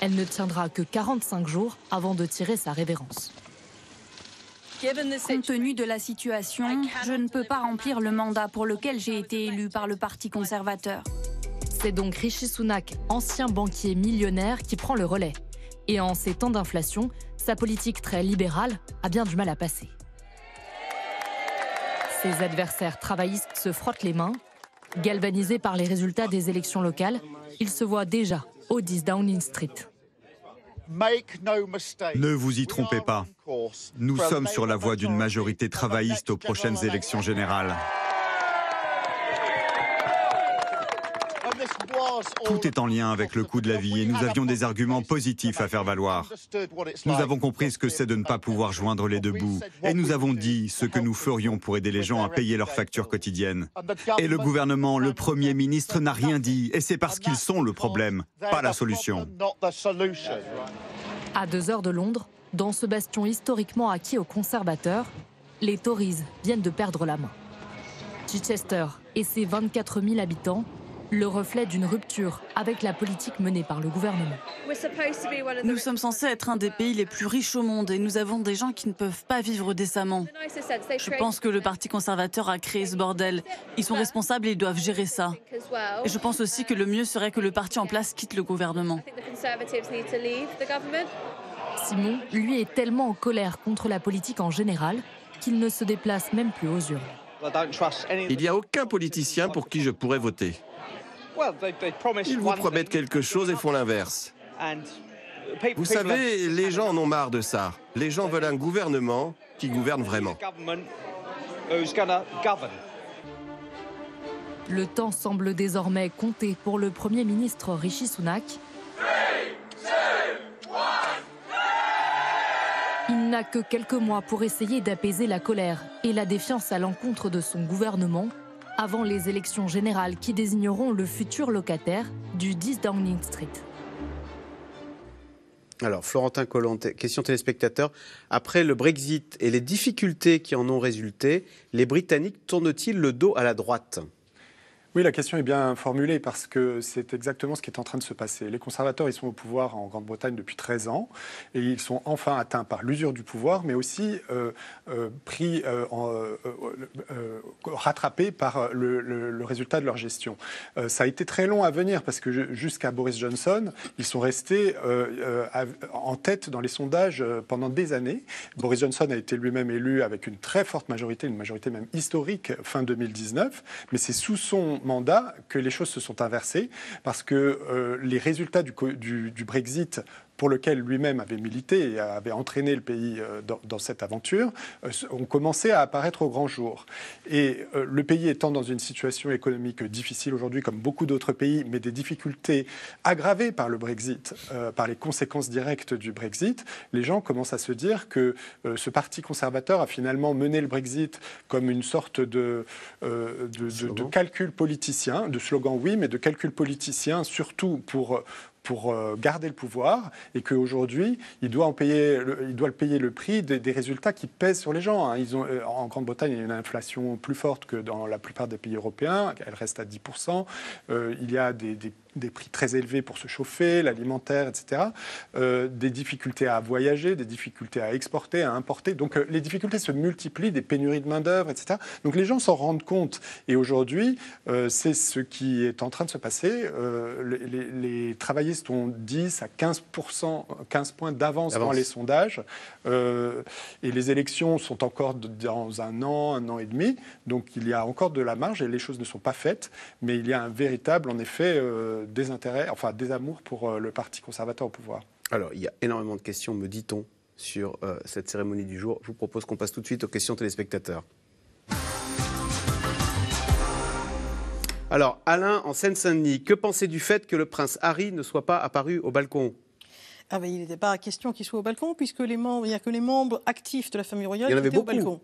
Elle ne tiendra que 45 jours avant de tirer sa révérence. Compte tenu de la situation, je ne peux pas remplir le mandat pour lequel j'ai été élu par le Parti conservateur. C'est donc Rishi Sunak, ancien banquier millionnaire, qui prend le relais. Et en ces temps d'inflation, sa politique très libérale a bien du mal à passer. Ses adversaires travaillistes se frottent les mains. Galvanisés par les résultats des élections locales, ils se voient déjà au 10 Downing Street. Ne vous y trompez pas. Nous sommes sur la voie d'une majorité travailliste aux prochaines élections générales. Tout est en lien avec le coût de la vie et nous avions des arguments positifs à faire valoir. Nous avons compris ce que c'est de ne pas pouvoir joindre les deux bouts et nous avons dit ce que nous ferions pour aider les gens à payer leurs factures quotidiennes. Et le gouvernement, le Premier ministre n'a rien dit et c'est parce qu'ils sont le problème, pas la solution. À deux heures de Londres, dans ce bastion historiquement acquis aux conservateurs, les Tories viennent de perdre la main. Chichester et ses 24 000 habitants le reflet d'une rupture avec la politique menée par le gouvernement. Nous sommes censés être un des pays les plus riches au monde et nous avons des gens qui ne peuvent pas vivre décemment. Je pense que le Parti conservateur a créé ce bordel. Ils sont responsables et ils doivent gérer ça. Et je pense aussi que le mieux serait que le parti en place quitte le gouvernement. Simon, lui, est tellement en colère contre la politique en général qu'il ne se déplace même plus aux urnes. Il n'y a aucun politicien pour qui je pourrais voter. Ils vous promettent quelque chose et font l'inverse. Vous savez, les gens en ont marre de ça. Les gens veulent un gouvernement qui gouverne vraiment. Le temps semble désormais compter pour le Premier ministre Rishi Sunak. Il n'a que quelques mois pour essayer d'apaiser la colère et la défiance à l'encontre de son gouvernement avant les élections générales qui désigneront le futur locataire du 10 Downing Street. Alors, Florentin Collant, question téléspectateur. Après le Brexit et les difficultés qui en ont résulté, les Britanniques tournent-ils le dos à la droite oui, la question est bien formulée parce que c'est exactement ce qui est en train de se passer. Les conservateurs, ils sont au pouvoir en Grande-Bretagne depuis 13 ans et ils sont enfin atteints par l'usure du pouvoir, mais aussi euh, euh, pris, euh, rattrapés par le, le, résultat de leur gestion. ça a été très long à venir parce que jusqu'à Boris Johnson, ils sont restés en tête dans les sondages pendant des années. Boris Johnson a été lui-même élu avec une très forte majorité, une majorité même historique fin 2019, mais c'est sous son mandat que les choses se sont inversées parce que euh, les résultats du, du, du Brexit pour lequel lui-même avait milité et avait entraîné le pays euh, dans, cette aventure, euh, ont commencé à apparaître au grand jour. Et euh, le pays étant dans une situation économique difficile aujourd'hui, comme beaucoup d'autres pays, mais des difficultés aggravées par le Brexit, par les conséquences directes du Brexit, les gens commencent à se dire que ce parti conservateur a finalement mené le Brexit comme une sorte de calcul politicien, de slogan oui, mais de calcul politicien, surtout pour pour euh, garder le pouvoir et qu'aujourd'hui, il, doit en payer le, il doit payer le prix des, résultats qui pèsent sur les gens. Hein. Ils ont, euh, en Grande-Bretagne, il y a une inflation plus forte que dans la plupart des pays européens. Elle reste à 10%. Euh, il y a des des prix très élevés pour se chauffer, l'alimentaire, etc. Euh, des difficultés à voyager, des difficultés à exporter, à importer. Donc euh, les difficultés se multiplient, des pénuries de main-d'œuvre, etc. Donc les gens s'en rendent compte. Et aujourd'hui, euh, c'est ce qui est en train de se passer. Les, les, les, travaillistes ont 10 à 15 15 points d'avance dans les sondages. et les élections sont encore dans un an, un an et demi. Donc il y a encore de la marge et les choses ne sont pas faites. Mais il y a un véritable, en effet, désintérêt, enfin amours pour euh, le Parti conservateur au pouvoir Alors, il y a énormément de questions, me dit-on, sur euh, cette cérémonie du jour. Je vous propose qu'on passe tout de suite aux questions téléspectateurs. Alors, Alain, en Seine-Saint-Denis, que pensez du fait que le prince Harry ne soit pas apparu au balcon ah ben, il n'était pas question qu'il soit au balcon, puisque les membres, il n'y a que les membres actifs de la famille royale qui étaient au balcon.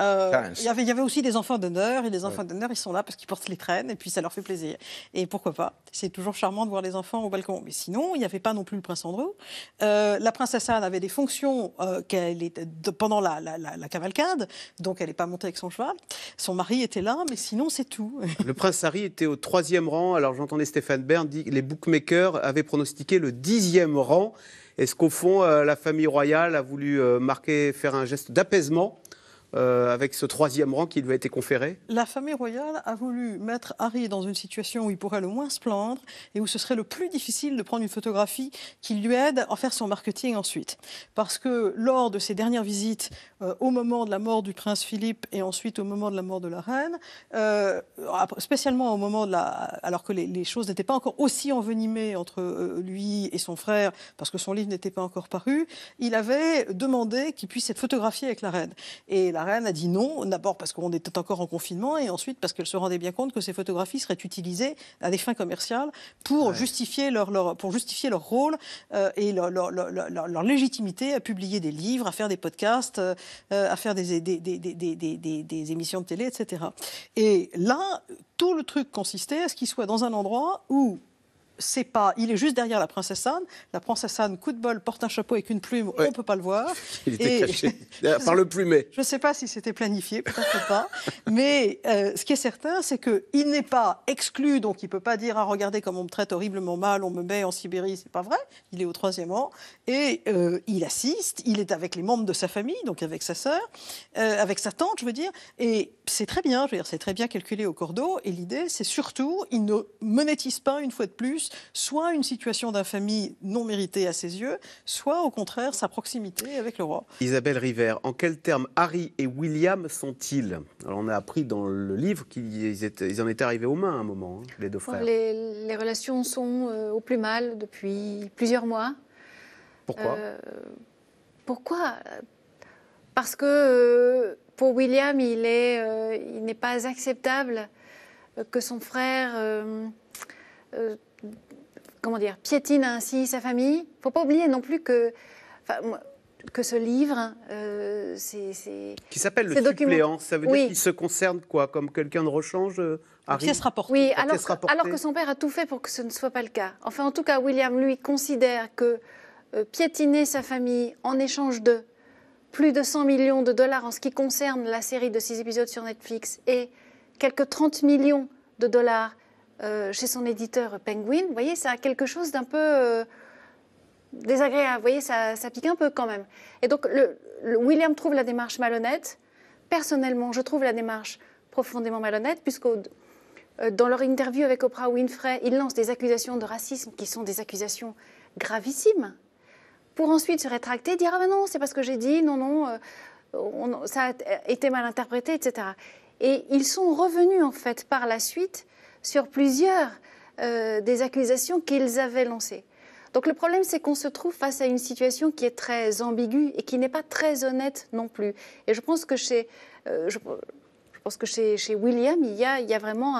Euh, il, y avait, il y avait aussi des enfants d'honneur, et les enfants d'honneur, ils sont là parce qu'ils portent les traînes, et puis ça leur fait plaisir. Et pourquoi pas C'est toujours charmant de voir les enfants au balcon. Mais sinon, il n'y avait pas non plus le prince Andrew. Euh, la princesse Anne avait des fonctions euh, pendant la, cavalcade, donc elle n'est pas montée avec son cheval. Son mari était là, mais sinon, c'est tout. Le prince Harry était au troisième rang. Alors j'entendais Stéphane Bern dire les bookmakers avaient pronostiqué le dixième rang. Est-ce qu'au fond, euh, la famille royale a voulu euh, marquer, faire un geste d'apaisement euh, avec ce troisième rang qui lui a été conféré La famille royale a voulu mettre Harry dans une situation où il pourrait le moins se plaindre et où ce serait le plus difficile de prendre une photographie qui lui aide à faire son marketing ensuite. Parce que lors de ses dernières visites, euh, au moment de la mort du prince Philippe et ensuite au moment de la mort de la reine, euh, spécialement au moment de la... alors que les, choses n'étaient pas encore aussi envenimées entre lui et son frère, parce que son livre n'était pas encore paru, il avait demandé qu'il puisse être photographié avec la reine. Et la reine a dit non, d'abord parce qu'on était encore en confinement et ensuite parce qu'elle se rendait bien compte que ces photographies seraient utilisées à des fins commerciales pour, justifier, leur, pour justifier leur rôle euh, et leur, légitimité à publier des livres, à faire des podcasts, euh, à faire des, des, des, émissions de télé, etc. Et là, tout le truc consistait à ce qu'il soit dans un endroit où c'est pas. Il est juste derrière la princesse Anne. La princesse Anne, coup de bol, porte un chapeau avec une plume, on ne peut pas le voir. Il était caché euh, par le plumet. Je ne sais pas si c'était planifié, peut-être pas. Mais euh, ce qui est certain, c'est qu'il n'est pas exclu, donc il ne peut pas dire ah, regardez comme on me traite horriblement mal, on me met en Sibérie. C'est pas vrai. Il est au troisième rang. Et euh, il assiste, il est avec les membres de sa famille, donc avec sa sœur, avec sa tante, je veux dire. Et c'est très bien, je veux dire, c'est très bien calculé au cordeau. Et l'idée, c'est surtout, il ne monétise pas une fois de plus soit une situation d'infamie non méritée à ses yeux, soit au contraire sa proximité avec le roi. Isabelle River, en quels termes Harry et William sont-ils on a appris dans le livre qu'ils en étaient arrivés aux mains à un moment, hein, les deux frères. Les, relations sont euh, au plus mal depuis plusieurs mois. Pourquoi euh, Pourquoi Parce que euh, pour William, il n'est pas acceptable que son frère comment dire, piétine ainsi sa famille. Il ne Faut pas oublier non plus que, que ce livre, hein, euh, c'est qui s'appelle le document... Ça veut dire qu'il se concerne quoi, comme quelqu'un de rechange. Euh, oui, alors, que son père a tout fait pour que ce ne soit pas le cas. Enfin, en tout cas, William lui considère que euh, piétiner sa famille en échange de plus de 100 millions de dollars en ce qui concerne la série de 6 épisodes sur Netflix et quelques 30 millions de dollars euh, chez son éditeur Penguin, vous voyez, ça a quelque chose d'un peu euh, désagréable, vous voyez, ça, pique un peu quand même. Et donc, William trouve la démarche malhonnête. Personnellement, je trouve la démarche profondément malhonnête, puisque euh, dans leur interview avec Oprah Winfrey, ils lancent des accusations de racisme qui sont des accusations gravissimes, pour ensuite se rétracter et dire Ah ben non, c'est parce que j'ai dit, non, non, ça a été mal interprété, etc. Et ils sont revenus en fait par la suite sur plusieurs euh, des accusations qu'ils avaient lancées. Donc le problème, c'est qu'on se trouve face à une situation qui est très ambiguë et qui n'est pas très honnête non plus. Et je pense que chez, euh, William, il y a, vraiment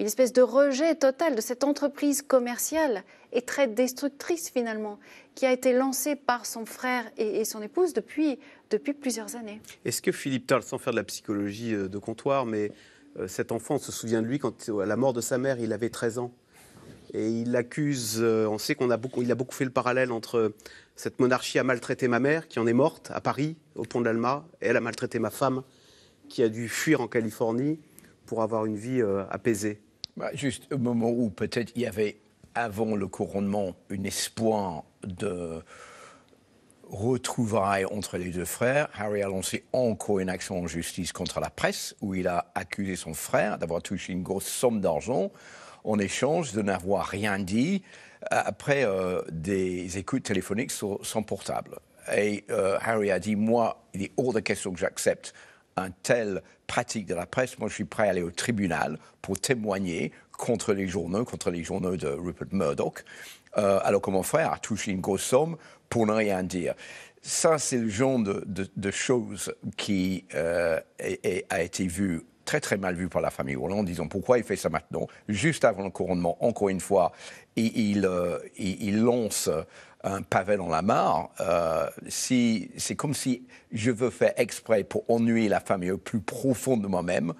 une espèce de rejet total de cette entreprise commerciale et très destructrice finalement, qui a été lancée par son frère et, son épouse depuis, depuis plusieurs années. Est-ce que Philippe Tarle, sans faire de la psychologie euh, de comptoir, mais euh, cet enfant se souvient de lui quand, euh, à la mort de sa mère, il avait 13 ans. Et il accuse, euh, on sait qu'il a beaucoup, fait le parallèle entre cette monarchie a maltraité ma mère, qui en est morte à Paris, au pont de l'Alma, et elle a maltraité ma femme, qui a dû fuir en Californie pour avoir une vie apaisée. Bah, juste au moment où peut-être il y avait avant le couronnement un espoir de retrouvailles entre les deux frères, Harry a lancé encore une action en justice contre la presse où il a accusé son frère d'avoir touché une grosse somme d'argent en échange de n'avoir rien dit euh, après euh, des écoutes téléphoniques sans son portable. Et euh, Harry a dit, moi, il est hors de question que j'accepte un tel pratique de la presse, moi je suis prêt à aller au tribunal pour témoigner contre les journaux, contre les journaux de Rupert Murdoch, euh, alors que mon frère touché une grosse somme pour ne rien dire. Ça, c'est le genre de, choses qui euh, a été vu très très mal vu par la famille Hollande, disons pourquoi il fait ça maintenant, juste avant le couronnement, encore une fois, euh, il, il, lance un pavé dans la mare, c'est comme si je veux faire exprès pour ennuyer la famille au plus profond de moi-même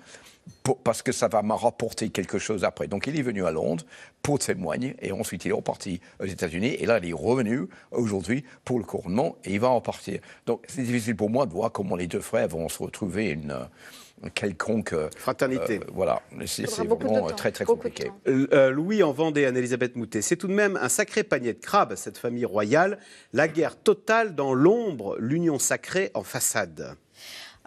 parce que ça va me rapporter quelque chose après. Donc il est venu à Londres pour témoigner et ensuite il est reparti aux États-Unis et là il est revenu aujourd'hui pour le couronnement et il va repartir. Donc c'est difficile pour moi de voir comment les deux frères vont se retrouver une quelconque euh, fraternité. Euh, voilà, c'est vraiment très très compliqué. Euh, Louis en Vendée, Anne-Elisabeth Moutet, c'est tout de même un sacré panier de crabes, cette famille royale. La guerre totale dans l'ombre, l'union sacrée en façade.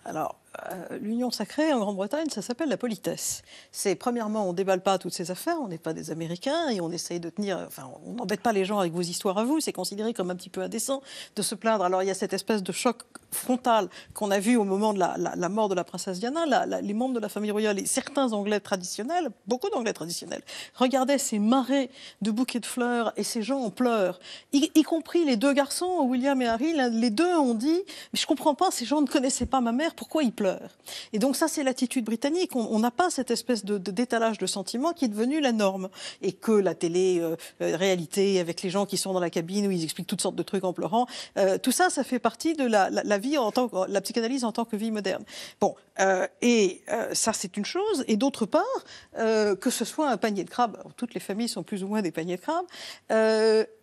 Alors, euh, l'union sacrée en Grande-Bretagne, ça s'appelle la politesse. C'est premièrement, on déballe pas toutes ces affaires, on n'est pas des Américains et on essaye de tenir. Enfin, on n'embête pas les gens avec vos histoires à vous. C'est considéré comme un petit peu indécent de se plaindre. Alors il y a cette espèce de choc frontal qu'on a vu au moment de la, mort de la princesse Diana. les membres de la famille royale et certains Anglais traditionnels, beaucoup d'Anglais traditionnels, regardaient ces marées de bouquets de fleurs et ces gens en pleurent. y, compris les deux garçons, William et Harry. Les deux ont dit :« Mais je comprends pas. Ces gens ne connaissaient pas ma mère. Pourquoi ils et donc ça, c'est l'attitude britannique. On n'a pas cette espèce de, d'étalage de sentiments qui est devenu la norme. Et que la télé-réalité euh, euh, avec les gens qui sont dans la cabine où ils expliquent toutes sortes de trucs en pleurant, euh, tout ça, ça fait partie de la, vie en tant que, la psychanalyse en tant que vie moderne. Bon, et ça, c'est une chose. Et d'autre part, que ce soit un panier de crabes, toutes les familles sont plus ou moins des paniers de crabes,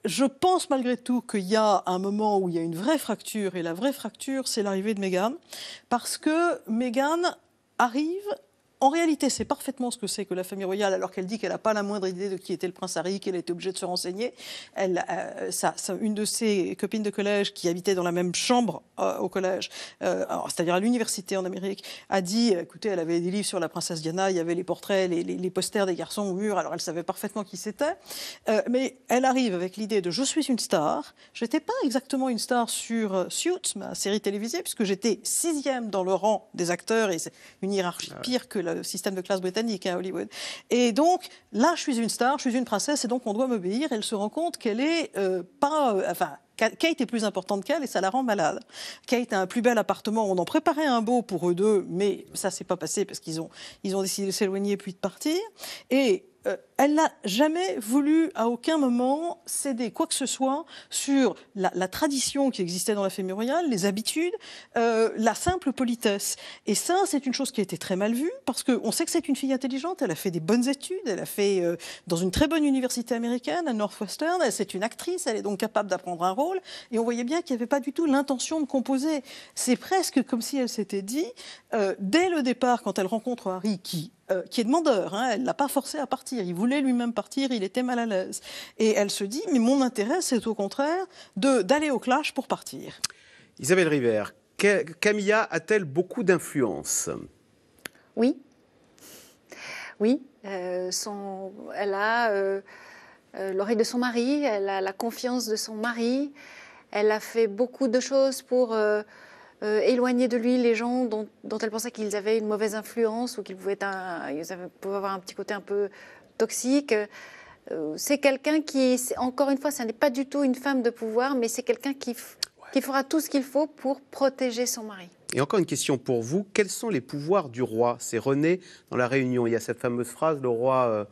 je pense malgré tout qu'il y a un moment où il y a une vraie fracture. Et la vraie fracture, c'est l'arrivée de Meghan. Parce que Megan arrive en réalité, c'est parfaitement ce que c'est que la famille royale, alors qu'elle dit qu'elle n'a pas la moindre idée de qui était le prince Harry, qu'elle était obligée de se renseigner. Elle, euh, ça, une de ses copines de collège qui habitait dans la même chambre euh, au collège, euh, c'est-à-dire à, l'université en Amérique, a dit, écoutez, elle avait des livres sur la princesse Diana, il y avait les portraits, les, posters des garçons au mur, alors elle savait parfaitement qui c'était. mais elle arrive avec l'idée de je suis une star. J'étais pas exactement une star sur Suits, ma série télévisée, puisque j'étais sixième dans le rang des acteurs et c'est une hiérarchie ah pire que la le système de classe britannique hein, à Hollywood. Et donc, là, je suis une star, je suis une princesse, et donc on doit m'obéir. Elle se rend compte qu'elle est euh, pas. Euh, enfin, Kate est plus importante qu'elle et ça la rend malade. Kate a un plus bel appartement, on en préparait un beau pour eux deux, mais ça s'est pas passé parce qu'ils ont, ils ont décidé de s'éloigner puis de partir. Et euh, elle n'a jamais voulu à aucun moment céder quoi que ce soit sur la, tradition qui existait dans la famille royale, les habitudes, euh, la simple politesse. Et ça, c'est une chose qui a été très mal vue parce qu'on sait que c'est une fille intelligente, elle a fait des bonnes études, elle a fait euh, dans une très bonne université américaine, à Northwestern, c'est une actrice, elle est donc capable d'apprendre un rôle. Et on voyait bien qu'il n'y avait pas du tout l'intention de composer. C'est presque comme si elle s'était dit, dès le départ, quand elle rencontre Harry, qui euh, qui est demandeur. Hein. elle ne l'a pas forcé à partir. Il voulait lui-même partir, il était mal à l'aise. Et elle se dit, mais mon intérêt, c'est au contraire d'aller au clash pour partir. Isabelle River, Camilla a-t-elle beaucoup d'influence Oui. Oui. Euh, elle a euh, l'oreille de son mari, elle a la confiance de son mari. Elle a fait beaucoup de choses pour euh, éloigner de lui les gens dont, elle pensait qu'ils avaient une mauvaise influence ou qu'ils pouvaient, pouvaient, avoir un petit côté un peu toxique. Euh, c'est quelqu'un qui, encore une fois, ce n'est pas du tout une femme de pouvoir, mais c'est quelqu'un qui, fera tout ce qu'il faut pour protéger son mari. Et encore une question pour vous. Quels sont les pouvoirs du roi C'est René, dans la Réunion, il y a cette fameuse phrase, le roi... Euh,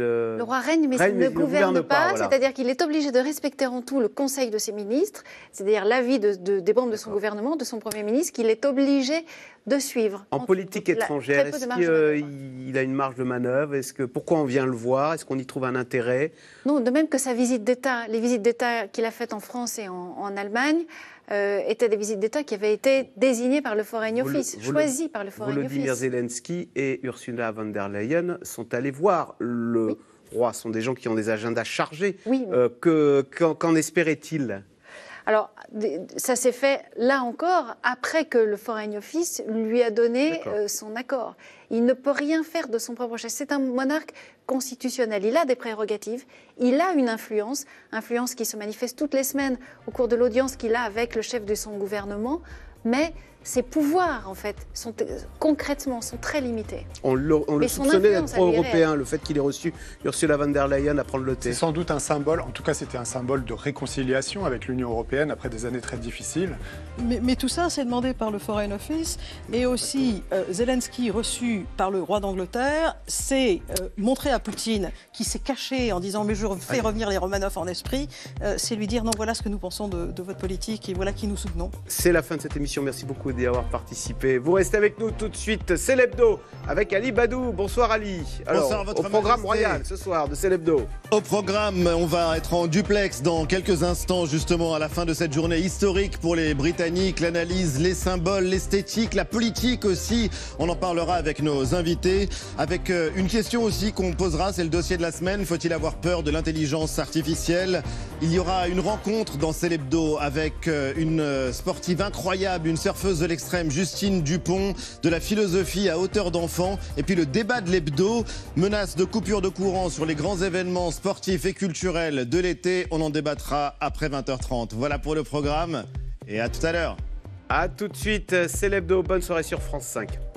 euh, le roi règne, mais il ne gouverne, pas. C'est-à-dire qu'il est obligé de respecter en tout le conseil de ses ministres, c'est-à-dire l'avis des membres de son gouvernement, de son Premier ministre, qu'il est obligé de suivre. En, politique étrangère, est-ce qu'il euh, a une marge de manœuvre Est-ce que pourquoi on vient le voir Est-ce qu'on y trouve un intérêt Non, de même que sa visite d'État, les visites d'État qu'il a faites en France et en Allemagne, euh, étaient des visites d'État qui avaient été désignées par le Foreign Office, choisies par le Foreign Office. Vladimir Zelensky et Ursula von der Leyen sont allés voir le roi. Ce sont des gens qui ont des agendas chargés. Oui. Euh, qu'en espéraient espérait-il alors, ça s'est fait, là encore, après que le Foreign Office lui a donné euh, son accord. Il ne peut rien faire de son propre chef. C'est un monarque constitutionnel. Il a des prérogatives, il a une influence, influence qui se manifeste toutes les semaines au cours de l'audience qu'il a avec le chef de son gouvernement, mais ses pouvoirs, en fait, sont, euh, concrètement, sont très limités. On, le soupçonnait d'être pro-européen, le fait qu'il ait reçu Ursula von der Leyen à prendre le thé. C'est sans doute un symbole, en tout cas c'était un symbole de réconciliation avec l'Union européenne après des années très difficiles. Mais, tout ça, c'est demandé par le Foreign Office et aussi euh, Zelensky reçu par le roi d'Angleterre, c'est euh, montrer à Poutine, qui s'est caché en disant mais je fais revenir les Romanov en esprit, c'est lui dire non voilà ce que nous pensons de, de votre politique et voilà qui nous soutenons. C'est la fin de cette émission, merci beaucoup d'y avoir participé. Vous restez avec nous tout de suite. C'est avec Ali Badou. Bonsoir Ali. Alors, Bonsoir votre au programme royal ce soir de C'est Au programme, on va être en duplex dans quelques instants, justement, à la fin de cette journée historique pour les Britanniques. L'analyse, les symboles, l'esthétique, la politique aussi. On en parlera avec nos invités. Avec euh, une question aussi qu'on posera, c'est le dossier de la semaine. Faut-il avoir peur de l'intelligence artificielle Il y aura une rencontre dans C'est avec euh, une euh, sportive incroyable, une surfeuse de l'extrême Justine Dupont, de la philosophie à hauteur d'enfant, et puis le débat de l'hebdo, menace de coupure de courant sur les grands événements sportifs et culturels de l'été. On en débattra après 20h30. Voilà pour le programme, et à tout à l'heure. A tout de suite, c'est l'hebdo. Bonne soirée sur France 5.